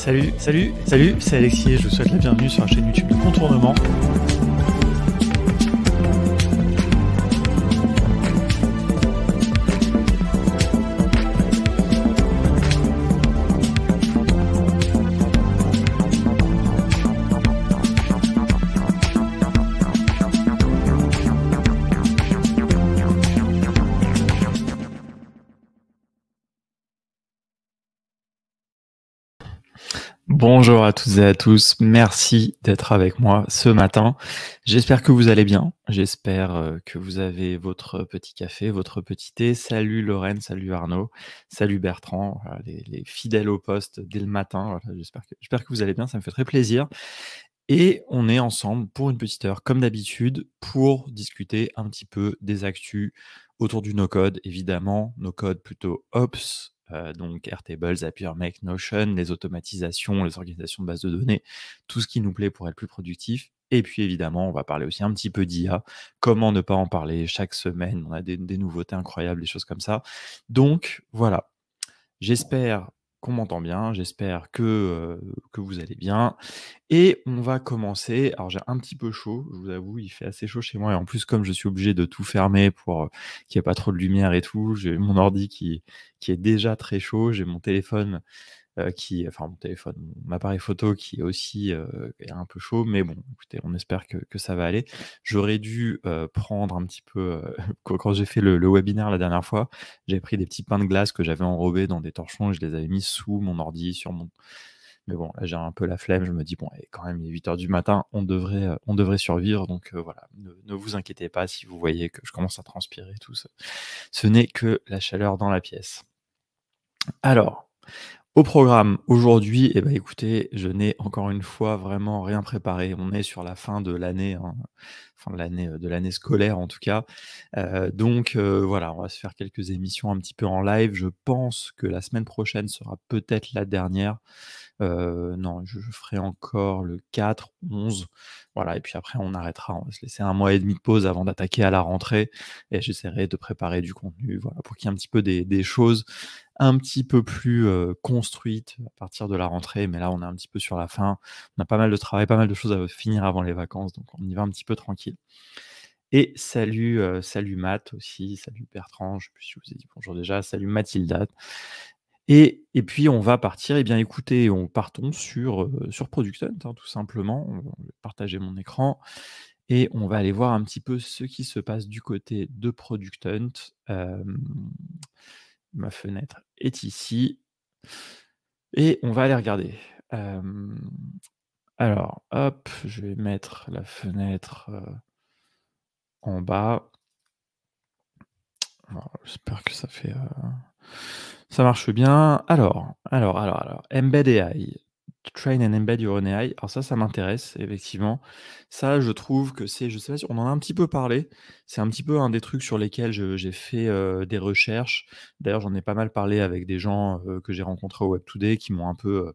Salut, salut, salut, c'est Alexis et je vous souhaite la bienvenue sur la chaîne YouTube de Contournement. Bonjour à toutes et à tous, merci d'être avec moi ce matin. J'espère que vous allez bien, j'espère euh, que vous avez votre petit café, votre petit thé. Salut Lorraine, salut Arnaud, salut Bertrand, les, fidèles au poste dès le matin. J'espère que, que vous allez bien, ça me fait très plaisir. Et on est ensemble pour une petite heure, comme d'habitude, pour discuter un petit peu des actus autour du no-code, évidemment, no-code plutôt ops, donc Airtable, Zapier, Make, Notion, les automatisations, les organisations de bases de données, tout ce qui nous plaît pour être plus productif. Et puis évidemment, on va parler aussi un petit peu d'IA. Comment ne pas en parler chaque semaine On a des nouveautés incroyables, des choses comme ça. Donc voilà, j'espère qu'on m'entend bien. J'espère que, que vous allez bien. Et on va commencer. Alors, j'ai un petit peu chaud, je vous avoue, il fait assez chaud chez moi. Et en plus, comme je suis obligé de tout fermer pour qu'il n'y ait pas trop de lumière et tout, j'ai mon ordi qui, qui est déjà très chaud. J'ai mon téléphone euh, qui, enfin mon téléphone, mon appareil photo qui est aussi euh, un peu chaud, mais bon, écoutez, on espère que, que ça va aller. J'aurais dû euh, prendre un petit peu, quand j'ai fait le, webinaire la dernière fois, j'ai pris des petits pains de glace que j'avais enrobés dans des torchons et je les avais mis sous mon ordi, sur mon... Mais bon, là j'ai un peu la flemme, je me dis, bon, et quand même, il est 8h du matin, on devrait, on devrait survivre. Donc voilà, ne, ne, vous inquiétez pas si vous voyez que je commence à transpirer, tout ça. Ce n'est que la chaleur dans la pièce. Alors, au programme aujourd'hui, eh ben, écoutez, je n'ai encore une fois vraiment rien préparé. On est sur la fin de l'année, hein, fin de l'année euh, de l'année scolaire en tout cas. Euh, donc euh, voilà, on va se faire quelques émissions un petit peu en live. Je pense que la semaine prochaine sera peut-être la dernière. non, je, ferai encore le 4, 11. Voilà, et puis après on arrêtera. On va se laisser un mois et demi de pause avant d'attaquer à la rentrée. Et j'essaierai de préparer du contenu, voilà, pour qu'il y ait un petit peu des choses un petit peu plus construite à partir de la rentrée. Mais là, on est un petit peu sur la fin. On a pas mal de travail, pas mal de choses à finir avant les vacances. Donc, on y va un petit peu tranquille. Et salut, salut Matt aussi, salut Bertrand, je ne sais plus si vous ai dit bonjour déjà, salut Mathilda. Et, puis on va partir, et eh bien écoutez, on partons sur, sur Product Hunt, hein, tout simplement. Je vais partager mon écran et on va aller voir un petit peu ce qui se passe du côté de Product Hunt. Ma fenêtre est ici. Et on va aller regarder. alors, hop, je vais mettre la fenêtre en bas. J'espère que ça fait... ça marche bien. Alors, alors, alors, alors. Embed Train and Embed Your Own AI. Alors ça, ça m'intéresse, effectivement. Ça, je trouve que c'est, je sais pas si on en a un petit peu parlé, c'est un petit peu un des trucs sur lesquels j'ai fait euh, des recherches. D'ailleurs, j'en ai pas mal parlé avec des gens euh, que j'ai rencontrés au web 2 qui m'ont un peu euh,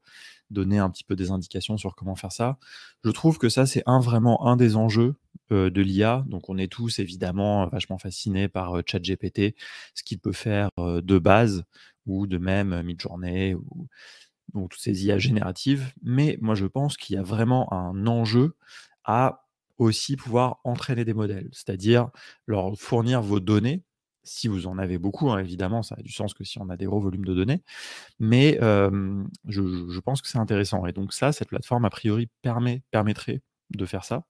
donné un petit peu des indications sur comment faire ça. Je trouve que ça, c'est un, vraiment un des enjeux de l'IA. Donc, on est tous évidemment vachement fascinés par ChatGPT, ce qu'il peut faire de base, ou de même mid-journée ou toutes ces IA génératives, mais moi je pense qu'il y a vraiment un enjeu à aussi pouvoir entraîner des modèles, c'est-à-dire leur fournir vos données, si vous en avez beaucoup, hein, évidemment, ça a du sens que si on a des gros volumes de données, mais je, pense que c'est intéressant. Et donc ça, cette plateforme, a priori, permet, permettrait de faire ça.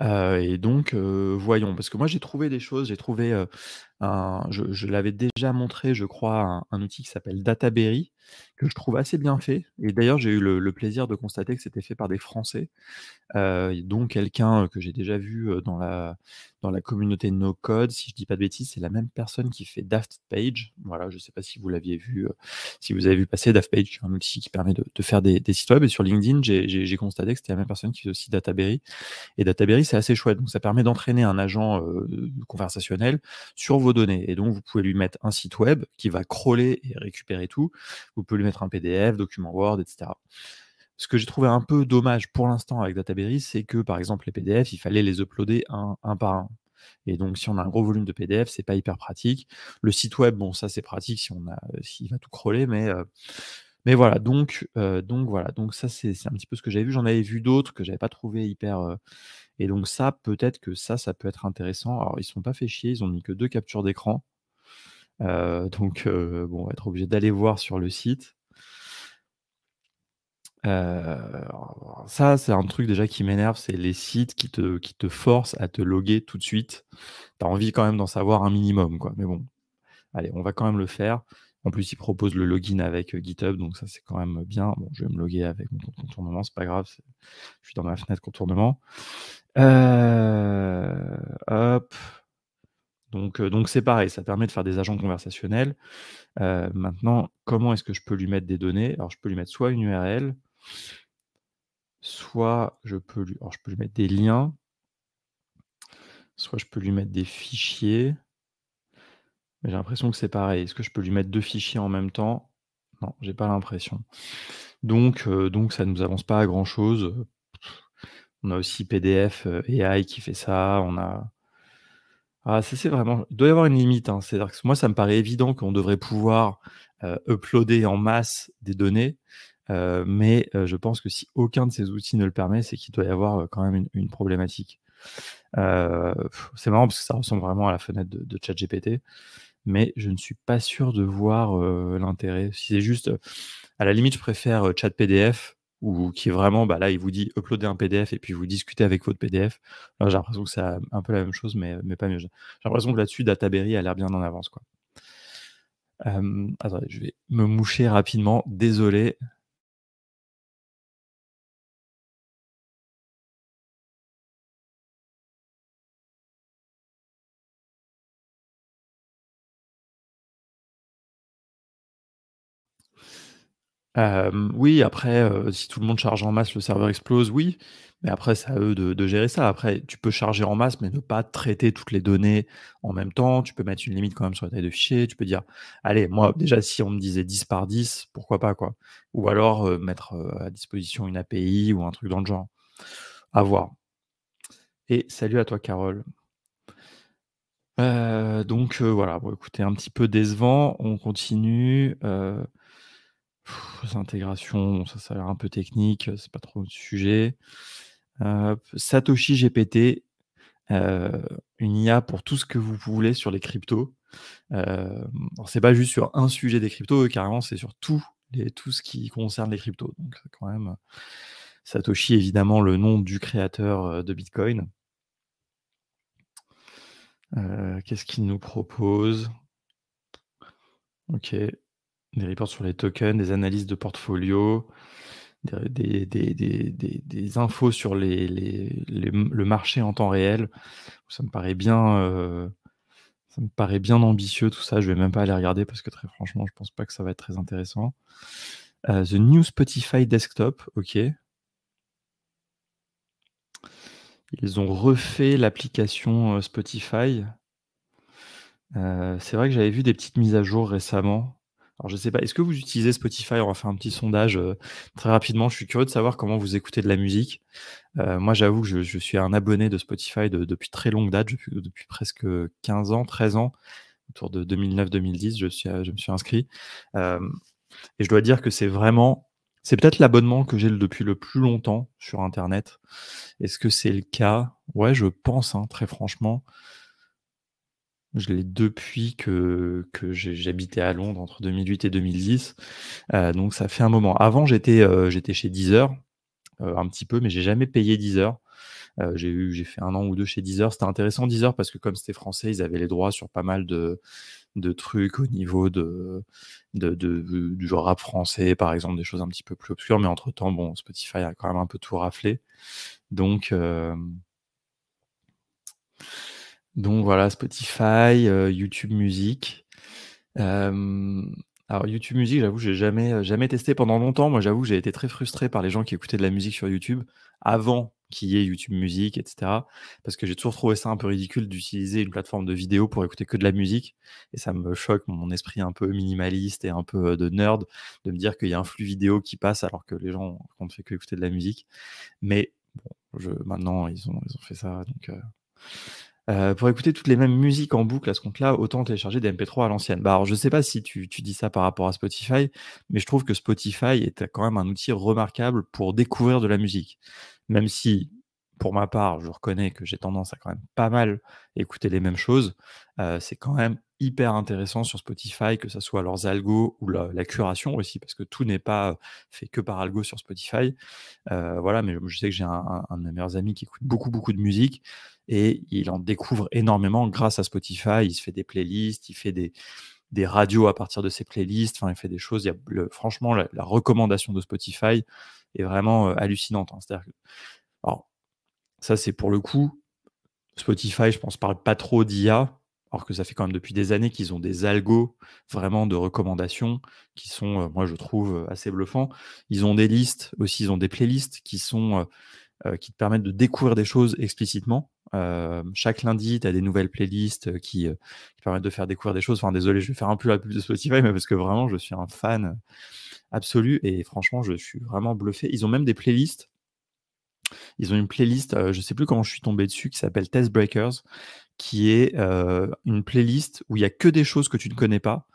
Euh, et donc, voyons, parce que moi j'ai trouvé des choses, j'ai trouvé je, l'avais déjà montré, je crois, un, outil qui s'appelle DataBerry, que je trouve assez bien fait. Et d'ailleurs, j'ai eu le, plaisir de constater que c'était fait par des Français, euh, dont quelqu'un euh, que j'ai déjà vu euh, dans la, dans la communauté No Code. Si je dis pas de bêtises, c'est la même personne qui fait Daft Page. Voilà, je ne sais pas si vous l'aviez vu, si vous avez vu passer Daft Page, un outil qui permet de, faire des, sites web. Et sur LinkedIn, j'ai constaté que c'était la même personne qui fait aussi DataBerry. Et DataBerry, c'est assez chouette. Donc, ça permet d'entraîner un agent conversationnel sur vos données. Et donc, vous pouvez lui mettre un site web qui va crawler et récupérer tout. Vous pouvez lui mettre un PDF, document Word, etc. Ce que j'ai trouvé un peu dommage pour l'instant avec DataBerry, c'est que par exemple les PDF, il fallait les uploader un, par un. Et donc, si on a un gros volume de PDF, c'est pas hyper pratique. Le site web, bon, ça c'est pratique si on a, s'il va tout crawler, mais euh, mais voilà, donc, euh, donc voilà, donc ça c'est un petit peu ce que j'avais vu. J'en avais vu d'autres que j'avais pas trouvé hyper. Euh, et donc ça, peut-être que ça, ça peut être intéressant. Alors ils sont pas fait chier, ils ont mis que deux captures d'écran. Euh, donc bon, on va être obligé d'aller voir sur le site. ça, c'est un truc déjà qui m'énerve, c'est les sites qui te, qui te forcent à te loguer tout de suite. Tu as envie quand même d'en savoir un minimum, quoi. Mais bon, allez, on va quand même le faire. En plus, il propose le login avec euh, GitHub, donc ça c'est quand même euh, bien. Bon, je vais me loguer avec mon contournement, c'est pas grave, je suis dans ma fenêtre contournement. Euh, hop. Donc, donc c'est pareil, ça permet de faire des agents conversationnels. maintenant, comment est-ce que je peux lui mettre des données Alors, je peux lui mettre soit une URL, soit je peux lui, je peux lui mettre des liens, soit je peux lui mettre des fichiers. Mais j'ai l'impression que c'est pareil. Est-ce que je peux lui mettre deux fichiers en même temps Non, j'ai pas l'impression. Donc, euh, donc ça ne nous avance pas à grand chose. On a aussi PDF euh, AI qui fait ça. On a. Ah, c'est vraiment. Il doit y avoir une limite. Hein. cest moi, ça me paraît évident qu'on devrait pouvoir euh, uploader en masse des données. mais je pense que si aucun de ces outils ne le permet, c'est qu'il doit y avoir quand même une, problématique. c'est marrant parce que ça ressemble vraiment à la fenêtre de, de ChatGPT mais je ne suis pas sûr de voir l'intérêt. Si c'est juste, à la limite, je préfère chat PDF, ou qui est vraiment, bah, là, il vous dit uploader un PDF et puis vous discutez avec votre PDF. J'ai l'impression que c'est un peu la même chose, mais, mais pas mieux. J'ai l'impression que là-dessus, DataBerry a l'air bien en avance. Quoi. attendez, je vais me moucher rapidement. Désolé, oui, après, euh, si tout le monde charge en masse, le serveur explose, oui. Mais après, c'est à eux de, gérer ça. Après, tu peux charger en masse, mais ne pas traiter toutes les données en même temps. Tu peux mettre une limite quand même sur la taille de fichier. Tu peux dire, allez, moi, déjà, si on me disait 10 par 10, pourquoi pas, quoi. Ou alors euh, mettre euh, à disposition une API ou un truc dans le genre. À voir. Et salut à toi, Carole. donc voilà, bon, écoutez, un petit peu décevant. On continue intégration, ça, ça a l'air un peu technique, euh, c'est pas trop le sujet. Satoshi GPT, euh, une IA pour tout ce que vous voulez sur les cryptos. Euh, c'est pas juste sur un sujet des cryptos, carrément, c'est sur tout, les, tout ce qui concerne les cryptos. Donc, quand même, Satoshi, évidemment, le nom du créateur de Bitcoin. Qu'est-ce qu'il nous propose Ok, des reports sur les tokens, des analyses de portfolio, des, infos sur le marché en temps réel. Ça me paraît bien. Euh, ça me paraît bien ambitieux tout ça. Je ne vais même pas aller regarder parce que très franchement, je pense pas que ça va être très intéressant. Euh, the New Spotify Desktop, ok. Ils ont refait l'application euh, Spotify. c'est vrai que j'avais vu des petites mises à jour récemment. Alors, je sais pas, est-ce que vous utilisez Spotify On va faire un petit sondage euh, très rapidement. Je suis curieux de savoir comment vous écoutez de la musique. Euh, moi, j'avoue que je, suis un abonné de Spotify depuis très longue date, depuis, presque 15 ans, 13 ans, autour de 2009-2010, je, me suis inscrit. Euh, et je dois dire que c'est vraiment, c'est peut-être l'abonnement que j'ai depuis le plus longtemps sur Internet. Est-ce que c'est le cas Ouais, je pense, hein, très franchement. Je l'ai depuis que, j'habitais à Londres entre 2008 et 2010. Euh, donc ça fait un moment. Avant, j'étais euh, chez Deezer, euh, un petit peu, mais j'ai jamais payé Deezer. j'ai eu, j'ai fait un an ou deux chez Deezer. C'était intéressant Deezer parce que comme c'était français, ils avaient les droits sur pas mal de, trucs au niveau de, de, du rap français, par exemple, des choses un petit peu plus obscures. Mais entre-temps, bon, Spotify a quand même un peu tout raflé. Donc... Donc voilà, Spotify, euh, YouTube Music. Euh, alors YouTube Music, j'avoue, j'ai jamais, euh, jamais testé pendant longtemps. Moi, j'avoue, j'ai été très frustré par les gens qui écoutaient de la musique sur YouTube avant qu'il y ait YouTube Music, etc. Parce que j'ai toujours trouvé ça un peu ridicule d'utiliser une plateforme de vidéo pour écouter que de la musique. Et ça me choque mon esprit un peu minimaliste et un peu de nerd de me dire qu'il y a un flux vidéo qui passe alors que les gens ne fait que écouter de la musique. Mais bon, je, maintenant, ils ont, ont fait ça. Donc, euh, pour écouter toutes les mêmes musiques en boucle à ce compte-là, autant télécharger des MP3 à l'ancienne. Bah, je ne sais pas si tu, dis ça par rapport à Spotify, mais je trouve que Spotify est quand même un outil remarquable pour découvrir de la musique. Même si, pour ma part, je reconnais que j'ai tendance à quand même pas mal écouter les mêmes choses, euh, c'est quand même hyper intéressant sur Spotify, que ce soit leurs algos ou la, curation aussi, parce que tout n'est pas euh, fait que par algo sur Spotify. Euh, voilà, mais je sais que j'ai un, de mes meilleurs amis qui écoute beaucoup, beaucoup de musique et il en découvre énormément grâce à Spotify. Il se fait des playlists, il fait des, des radios à partir de ses playlists, enfin, il fait des choses. Il y a franchement, la, recommandation de Spotify est vraiment euh, hallucinante. Hein. C'est-à-dire alors, ça, c'est pour le coup, Spotify, je pense, parle pas trop d'IA, alors que ça fait quand même depuis des années qu'ils ont des algos vraiment de recommandations qui sont, euh, moi je trouve, euh, assez bluffants. Ils ont des listes aussi, ils ont des playlists qui sont euh, qui te permettent de découvrir des choses explicitement. chaque lundi, tu as des nouvelles playlists qui, qui, permettent de faire découvrir des choses. Enfin, désolé, je vais faire un peu la pub de Spotify, mais parce que vraiment, je suis un fan absolu et franchement, je suis vraiment bluffé. Ils ont même des playlists ils ont une playlist, euh, je ne sais plus comment je suis tombé dessus, qui s'appelle Test Breakers, qui est euh, une playlist où il n'y a que des choses que tu ne connais pas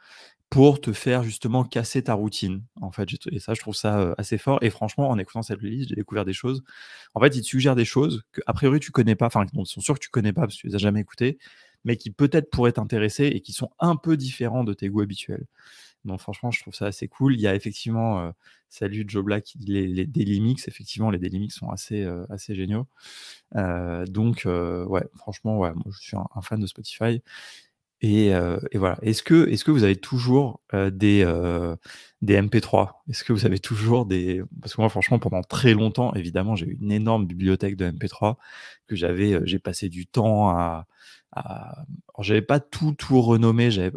pour te faire justement casser ta routine. En fait, et ça, je trouve ça euh, assez fort. Et franchement, en écoutant cette playlist, j'ai découvert des choses. En fait, ils te suggèrent des choses que, a priori, tu connais pas, enfin, ils sont sûrs que tu connais pas parce que tu les as jamais écoutées, mais qui peut-être pourraient t'intéresser et qui sont un peu différents de tes goûts habituels. Donc franchement, je trouve ça assez cool. Il y a effectivement, salut Joe Black, les, les Daily Mix, effectivement, les Daily Mix sont assez, assez géniaux. donc ouais, franchement, ouais, moi je suis un, fan de Spotify. Et, voilà. Est-ce que, est que vous avez toujours des, des MP3 Est-ce que vous avez toujours des... Parce que moi, franchement, pendant très longtemps, évidemment, j'ai eu une énorme bibliothèque de MP3 que j'avais... j'ai passé du temps à alors, j'avais pas tout, tout renommé. J'ai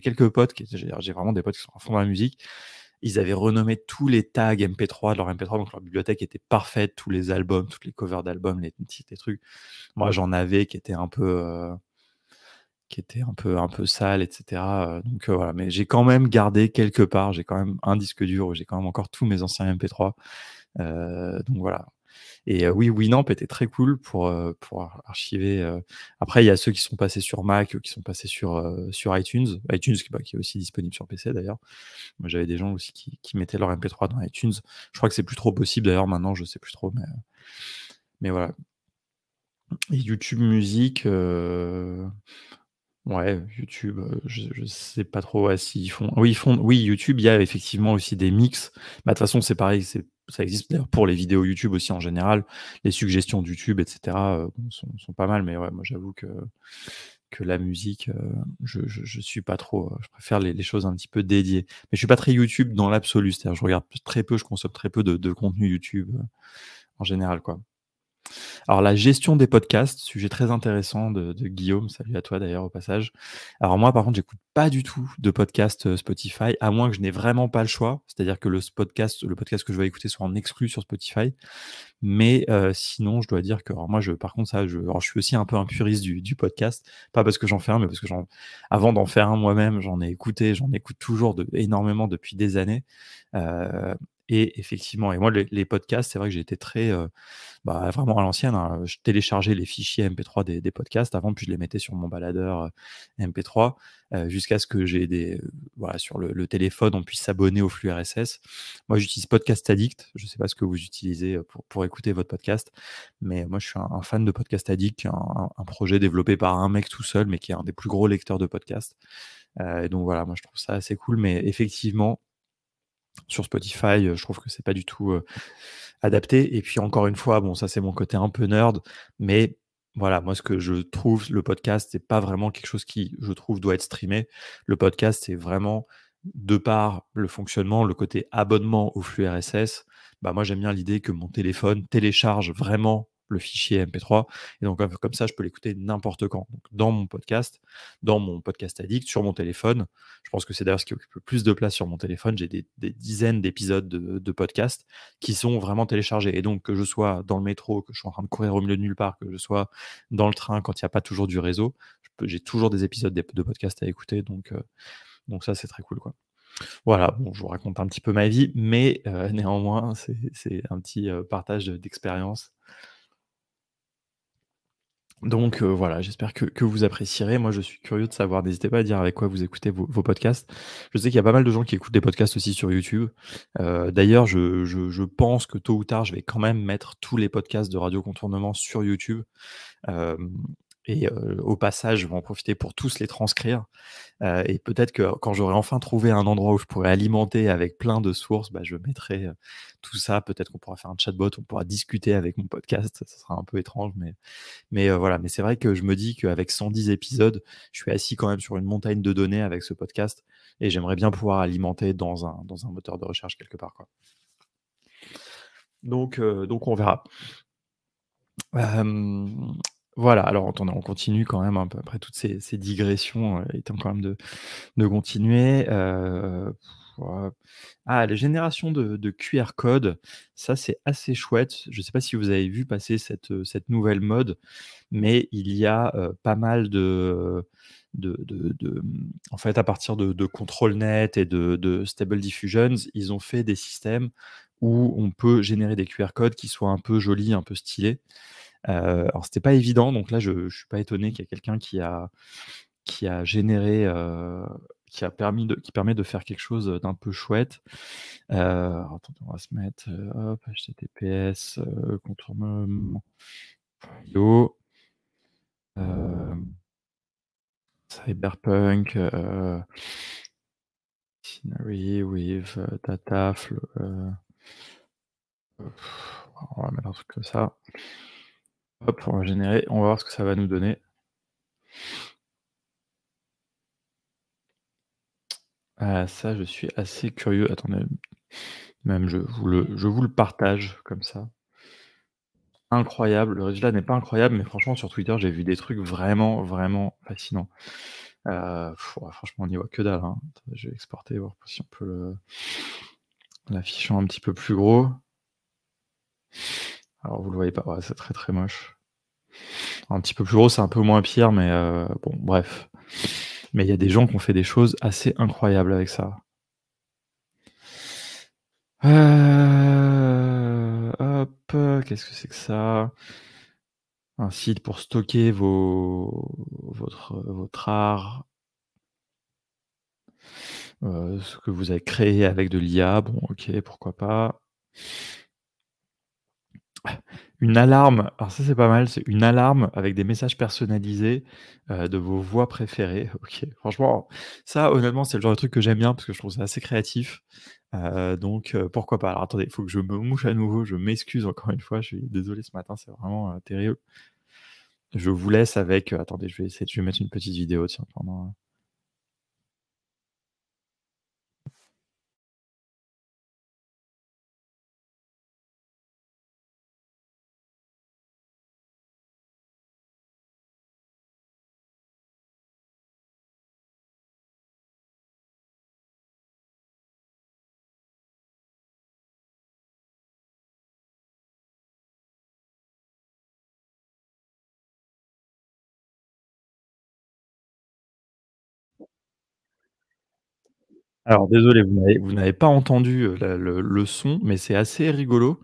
quelques potes, j'ai vraiment des potes qui sont à fond dans la musique. Ils avaient renommé tous les tags MP3 de leur MP3, donc leur bibliothèque était parfaite, tous les albums, toutes les covers d'albums, les, petits trucs. Moi, j'en avais qui étaient un peu, euh, qui étaient un peu, un peu sales, etc. Euh, donc euh, voilà, mais j'ai quand même gardé quelque part, j'ai quand même un disque dur, j'ai quand même encore tous mes anciens MP3. donc voilà, et oui, Winamp était très cool pour, pour archiver. Après, il y a ceux qui sont passés sur Mac, qui sont passés sur, sur iTunes. iTunes bah, qui est aussi disponible sur PC d'ailleurs. Moi, J'avais des gens aussi qui, mettaient leur MP3 dans iTunes. Je crois que c'est plus trop possible d'ailleurs maintenant, je sais plus trop. Mais, mais voilà. Et YouTube Musique. Ouais, YouTube, je, ne sais pas trop s'ils font. Oui, ils font. Oui, YouTube, il y a effectivement aussi des mix. Mais bah, de toute façon, c'est pareil, c'est ça existe d'ailleurs pour les vidéos YouTube aussi en général. Les suggestions YouTube, etc., euh, sont, pas mal, mais ouais, moi j'avoue que, que la musique, euh, je, je, suis pas trop. Euh, je préfère les, choses un petit peu dédiées. Mais je suis pas très YouTube dans l'absolu, c'est-à-dire je regarde très peu, je consomme très peu de, de contenu YouTube en général, quoi. Alors, la gestion des podcasts, sujet très intéressant de, Guillaume. Salut à toi d'ailleurs au passage. Alors, moi, par contre, j'écoute pas du tout de podcast euh, Spotify, à moins que je n'ai vraiment pas le choix. C'est-à-dire que le podcast, le podcast que je vais écouter soit en exclu sur Spotify. Mais euh, sinon, je dois dire que, moi, je, par contre, ça, je, suis aussi un peu un puriste du, podcast. Pas parce que j'en fais un, mais parce que j'en, avant d'en faire un moi-même, j'en ai écouté, j'en écoute toujours énormément depuis des années. Euh, et effectivement, et moi, les, podcasts, c'est vrai que j'étais très, euh, bah, vraiment à l'ancienne. Hein. Je téléchargeais les fichiers MP3 des, podcasts avant, puis je les mettais sur mon baladeur euh, MP3 euh, jusqu'à ce que j'ai des, voilà, sur le, téléphone, on puisse s'abonner au flux RSS. Moi, j'utilise Podcast Addict. Je sais pas ce que vous utilisez pour, écouter votre podcast, mais moi, je suis un, fan de Podcast Addict, un, projet développé par un mec tout seul, mais qui est un des plus gros lecteurs de podcasts. et donc voilà, moi, je trouve ça assez cool, mais effectivement, sur Spotify, euh, je trouve que c'est pas du tout euh, adapté. Et puis encore une fois, bon, ça c'est mon côté un peu nerd, mais voilà, moi ce que je trouve, le podcast, c'est pas vraiment quelque chose qui, je trouve, doit être streamé. Le podcast, c'est vraiment de par le fonctionnement, le côté abonnement au flux RSS. Bah moi j'aime bien l'idée que mon téléphone télécharge vraiment le fichier MP3. Et donc, comme ça, je peux l'écouter n'importe quand. dans mon podcast, dans mon podcast addict, sur mon téléphone. Je pense que c'est d'ailleurs ce qui occupe le plus de place sur mon téléphone. J'ai des, dizaines d'épisodes de, podcast podcasts qui sont vraiment téléchargés. Et donc, que je sois dans le métro, que je sois en train de courir au milieu de nulle part, que je sois dans le train quand il n'y a pas toujours du réseau, j'ai toujours des épisodes de, podcast podcasts à écouter. Donc, euh, donc ça, c'est très cool. quoi. Voilà, je vous raconte un petit peu ma vie, mais euh, néanmoins, c'est un petit euh, partage d'expérience donc euh, voilà, j'espère que, que, vous apprécierez. Moi, je suis curieux de savoir. N'hésitez pas à dire avec quoi vous écoutez vos, podcasts. Je sais qu'il y a pas mal de gens qui écoutent des podcasts aussi sur YouTube. Euh, d'ailleurs, je, je, pense que tôt ou tard, je vais quand même mettre tous les podcasts de Radio Contournement sur YouTube. Euh, et au passage, je vais en profiter pour tous les transcrire. et peut-être que quand j'aurai enfin trouvé un endroit où je pourrais alimenter avec plein de sources, bah, je mettrai tout ça. Peut-être qu'on pourra faire un chatbot, on pourra discuter avec mon podcast. Ce sera un peu étrange, mais, mais voilà. Mais c'est vrai que je me dis qu'avec 110 épisodes, je suis assis quand même sur une montagne de données avec ce podcast et j'aimerais bien pouvoir alimenter dans un, dans un moteur de recherche quelque part. Quoi. Donc, donc on verra. Euh, voilà, alors on, continue quand même, hein, après toutes ces, digressions, euh, il est temps quand même de, continuer. Euh, ah, les générations de, QR code, ça c'est assez chouette. Je ne sais pas si vous avez vu passer cette, euh, nouvelle mode, mais il y a pas mal de, de, En fait, à partir de, ControlNet et de, Stable Diffusions, ils ont fait des systèmes où on peut générer des QR codes qui soient un peu jolis, un peu stylés. Euh, alors, c'était pas évident, donc là, je suis pas étonné qu'il y ait quelqu'un qui a, qui a généré, euh, qui, a permis de, qui permet de faire quelque chose d'un peu chouette. Euh, attendez, on va se mettre HTTPS, euh, contournement. Yo. cyberpunk. Scenery with data. on va mettre un truc comme ça. Hop, on va générer, on va voir ce que ça va nous donner. Ah, ça, je suis assez curieux. Attendez, même je vous le, vous le partage comme ça. Incroyable, le résultat n'est pas incroyable, mais franchement, sur Twitter, j'ai vu des trucs vraiment, vraiment fascinants. Euh, franchement, on n'y voit que dalle. Hein. Je vais exporter, voir si on peut l'afficher un petit peu plus gros. Alors vous le voyez pas, c'est très très moche. Un petit peu plus gros, c'est un peu moins pire, mais euh, bon, bref. Mais il y a des gens qui ont fait des choses assez incroyables avec ça. Euh, hop, qu'est-ce que c'est que ça Un site pour stocker vos, votre, votre art. Euh, ce que vous avez créé avec de l'IA, bon ok, pourquoi pas. une alarme, alors ça c'est pas mal, c'est une alarme avec des messages personnalisés euh, de vos voix préférées. Ok, franchement, ça honnêtement c'est le genre de truc que j'aime bien parce que je trouve ça assez créatif. Euh, donc euh, pourquoi pas. Alors attendez, il faut que je me mouche à nouveau, je m'excuse encore une fois, je suis désolé ce matin, c'est vraiment terrible. Je vous laisse avec, attendez, je vais essayer, de mettre une petite vidéo, tiens, pendant... Alors, désolé, vous n'avez pas entendu euh, le, son, mais c'est assez rigolo.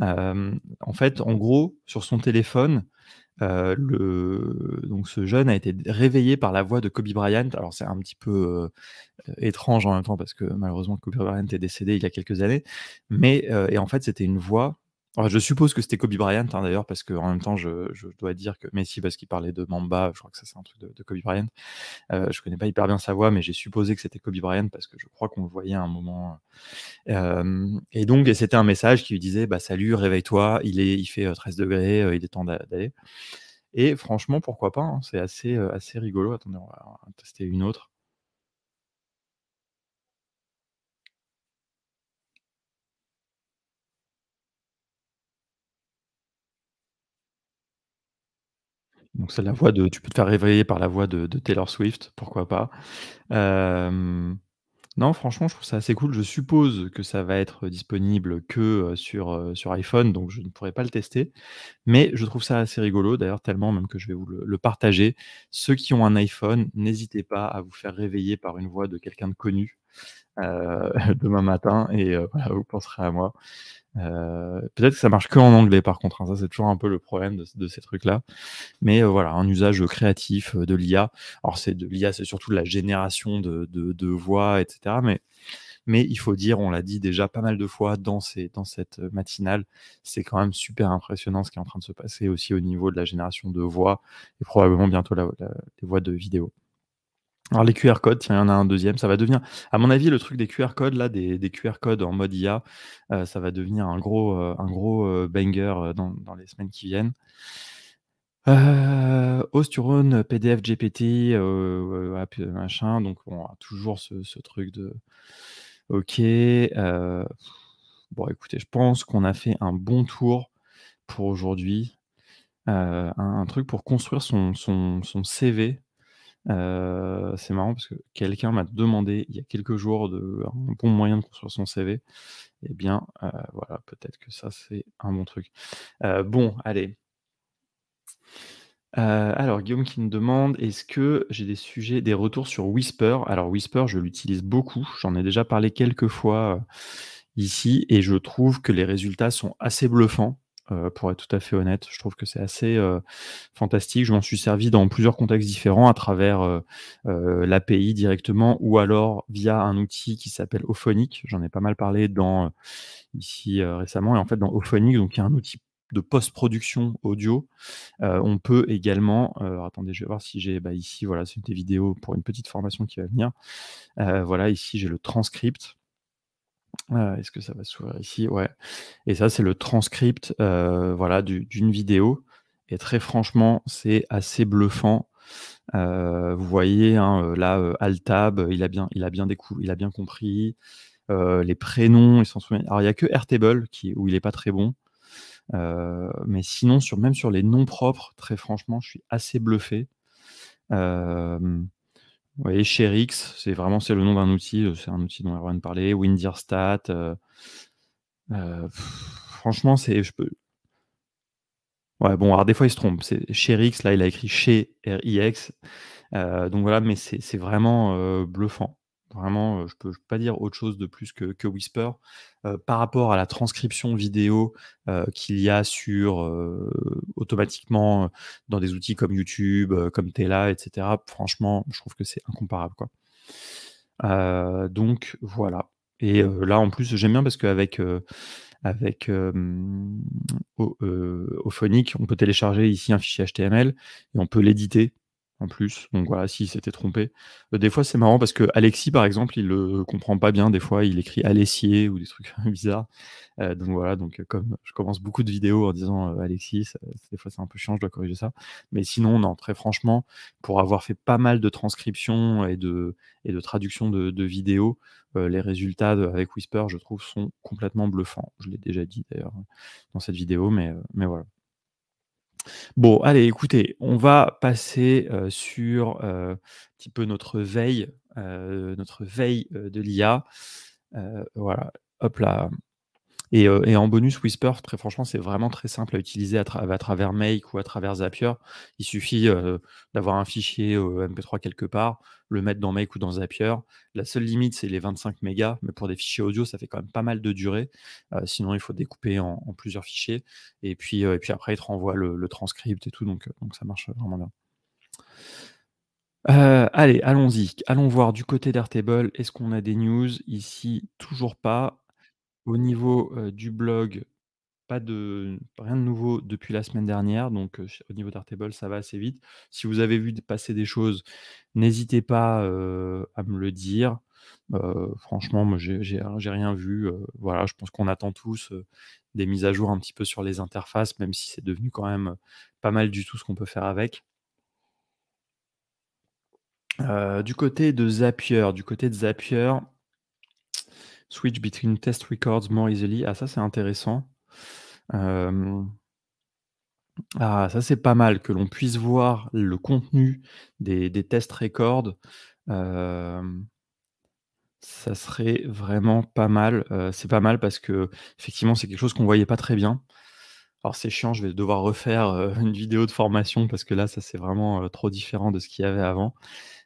en fait, en gros, sur son téléphone, euh, donc ce jeune a été réveillé par la voix de Kobe Bryant. Alors c'est un petit peu euh, étrange en même temps parce que malheureusement Kobe Bryant est décédé il y a quelques années. Mais et en fait c'était une voix je suppose que c'était Kobe Bryant, hein, d'ailleurs, parce que en même temps, je, dois dire que Messi, parce qu'il parlait de Mamba, je crois que ça c'est un truc de, Kobe Bryant. Je euh, je connais pas hyper bien sa voix, mais j'ai supposé que c'était Kobe Bryant parce que je crois qu'on le voyait à un moment. Euh, euh, et donc, c'était un message qui lui disait bah, Salut, réveille-toi, il, est, il fait 13 degrés, il est temps d'aller. Et franchement, pourquoi pas hein, C'est assez, assez rigolo. Attendez, on va tester une autre. Donc c'est la voix de, tu peux te faire réveiller par la voix de, Taylor Swift, pourquoi pas. non, franchement, je trouve ça assez cool. Je suppose que ça va être disponible que sur, sur iPhone, donc je ne pourrai pas le tester. Mais je trouve ça assez rigolo, d'ailleurs tellement même que je vais vous le partager. Ceux qui ont un iPhone, n'hésitez pas à vous faire réveiller par une voix de quelqu'un de connu. Euh, demain matin et euh, vous penserez à moi. Euh, peut-être que ça marche que en anglais par contre, hein, ça c'est toujours un peu le problème de, ces trucs-là. Mais voilà, un usage créatif de l'IA. Alors c'est de l'IA, c'est surtout la génération de, voix, etc. Mais, il faut dire, on l'a dit déjà pas mal de fois dans, dans cette matinale, c'est quand même super impressionnant ce qui est en train de se passer aussi au niveau de la génération de voix et probablement bientôt des les voix de vidéo. Alors les QR codes, il y en a un deuxième, ça va devenir, à mon avis, le truc des QR codes, là, des, QR codes en mode IA, euh, ça va devenir un gros, euh, un gros euh, banger dans, les semaines qui viennent. Euh, Osturone, PDF GPT, machin, donc on a toujours ce, truc de OK. bon, écoutez, je pense qu'on a fait un bon tour pour aujourd'hui. Un, truc pour construire son CV euh, c'est marrant parce que quelqu'un m'a demandé il y a quelques jours de, un bon moyen de construire son CV. Eh bien, euh, voilà, peut-être que ça, c'est un bon truc. Euh, bon, allez. alors, Guillaume qui me demande est-ce que j'ai des sujets, des retours sur Whisper Alors, Whisper, je l'utilise beaucoup. J'en ai déjà parlé quelques fois ici et je trouve que les résultats sont assez bluffants. Euh, pour être tout à fait honnête. Je trouve que c'est assez euh, fantastique. Je m'en suis servi dans plusieurs contextes différents à travers euh, l'API directement ou alors via un outil qui s'appelle Ophonic. J'en ai pas mal parlé ici récemment. Et en fait, dans Ophonic, donc, il y a un outil de post-production audio. on peut également, attendez, je vais voir si j'ai bah, ici, voilà, c'est des vidéos pour une petite formation qui va venir. voilà, ici j'ai le transcript. Ah, est-ce que ça va s'ouvrir ici Ouais. Et ça, c'est le transcript euh, voilà, d'une vidéo. Et très franchement, c'est assez bluffant. Euh, vous voyez, hein, euh, là, Altab, il a bien, il a bien, il a bien compris. les prénoms, ils s'en Alors, il n'y a que Airtable qui, où il n'est pas très bon. mais sinon, sur, même sur les noms propres, très franchement, je suis assez bluffé. Euh, chez Sherix, c'est vraiment c'est le nom d'un outil. Euh, c'est un outil dont Erwan parlait. Windirstat. Euh, euh franchement, c'est je peux. Ouais, bon, alors des fois il se trompe. C'est Sherix, là il a écrit chez RIX. Euh, donc voilà, mais c'est vraiment bluffant. Vraiment, je ne peux pas dire autre chose de plus que, Whisper. par rapport à la transcription vidéo qu'il y a sur automatiquement dans des outils comme YouTube, comme Tela, etc., franchement, je trouve que c'est incomparable. Quoi. donc voilà. Et là, en plus, j'aime bien parce qu'avec avec on peut télécharger ici un fichier HTML et on peut l'éditer en plus. Donc voilà, s'il s'était trompé. Euh, des fois, c'est marrant parce que Alexis, par exemple, il le comprend pas bien. Des fois, il écrit Alessier ou des trucs bizarres. Euh, donc voilà, donc euh, comme je commence beaucoup de vidéos en disant Alexis, des fois c'est un peu chiant, je dois corriger ça. Mais sinon, non, très franchement, pour avoir fait pas mal de transcriptions et de, et de traductions de, vidéos, les résultats avec Whisper, je trouve, sont complètement bluffants. Je l'ai déjà dit d'ailleurs dans cette vidéo, mais, mais voilà. Bon, allez, écoutez, on va passer euh, sur euh, un petit peu notre veille, euh, notre veille de l'IA. voilà, hop là, euh, et, en bonus, Whisper, très franchement, c'est vraiment très simple à utiliser à, travers Make ou à travers Zapier. Il suffit euh, d'avoir un fichier euh, MP3 quelque part, le mettre dans Make ou dans Zapier. La seule limite, c'est les 25 mégas, mais pour des fichiers audio, ça fait quand même pas mal de durée. sinon, il faut découper en, plusieurs fichiers. Et puis, et puis après, il te renvoie le, transcript et tout, donc, donc ça marche vraiment bien. allez, allons-y. Allons voir du côté d'Airtable. Est-ce qu'on a des news Ici, toujours pas. Au niveau du blog, pas de, rien de nouveau depuis la semaine dernière. Donc, au niveau d'Artable, ça va assez vite. Si vous avez vu passer des choses, n'hésitez pas à me le dire. franchement, moi, j'ai rien vu. voilà, je pense qu'on attend tous des mises à jour un petit peu sur les interfaces, même si c'est devenu quand même pas mal du tout ce qu'on peut faire avec. du côté de Zapier, du côté de Zapier, Switch between test records more easily. Ah, ça, c'est intéressant. Euh, ah, ça, c'est pas mal que l'on puisse voir le contenu des, des records. Euh, ça serait vraiment pas mal. Euh, c'est pas mal parce que, effectivement, c'est quelque chose qu'on voyait pas très bien. Alors, c'est chiant, je vais devoir refaire une vidéo de formation parce que là, ça, c'est vraiment trop différent de ce qu'il y avait avant.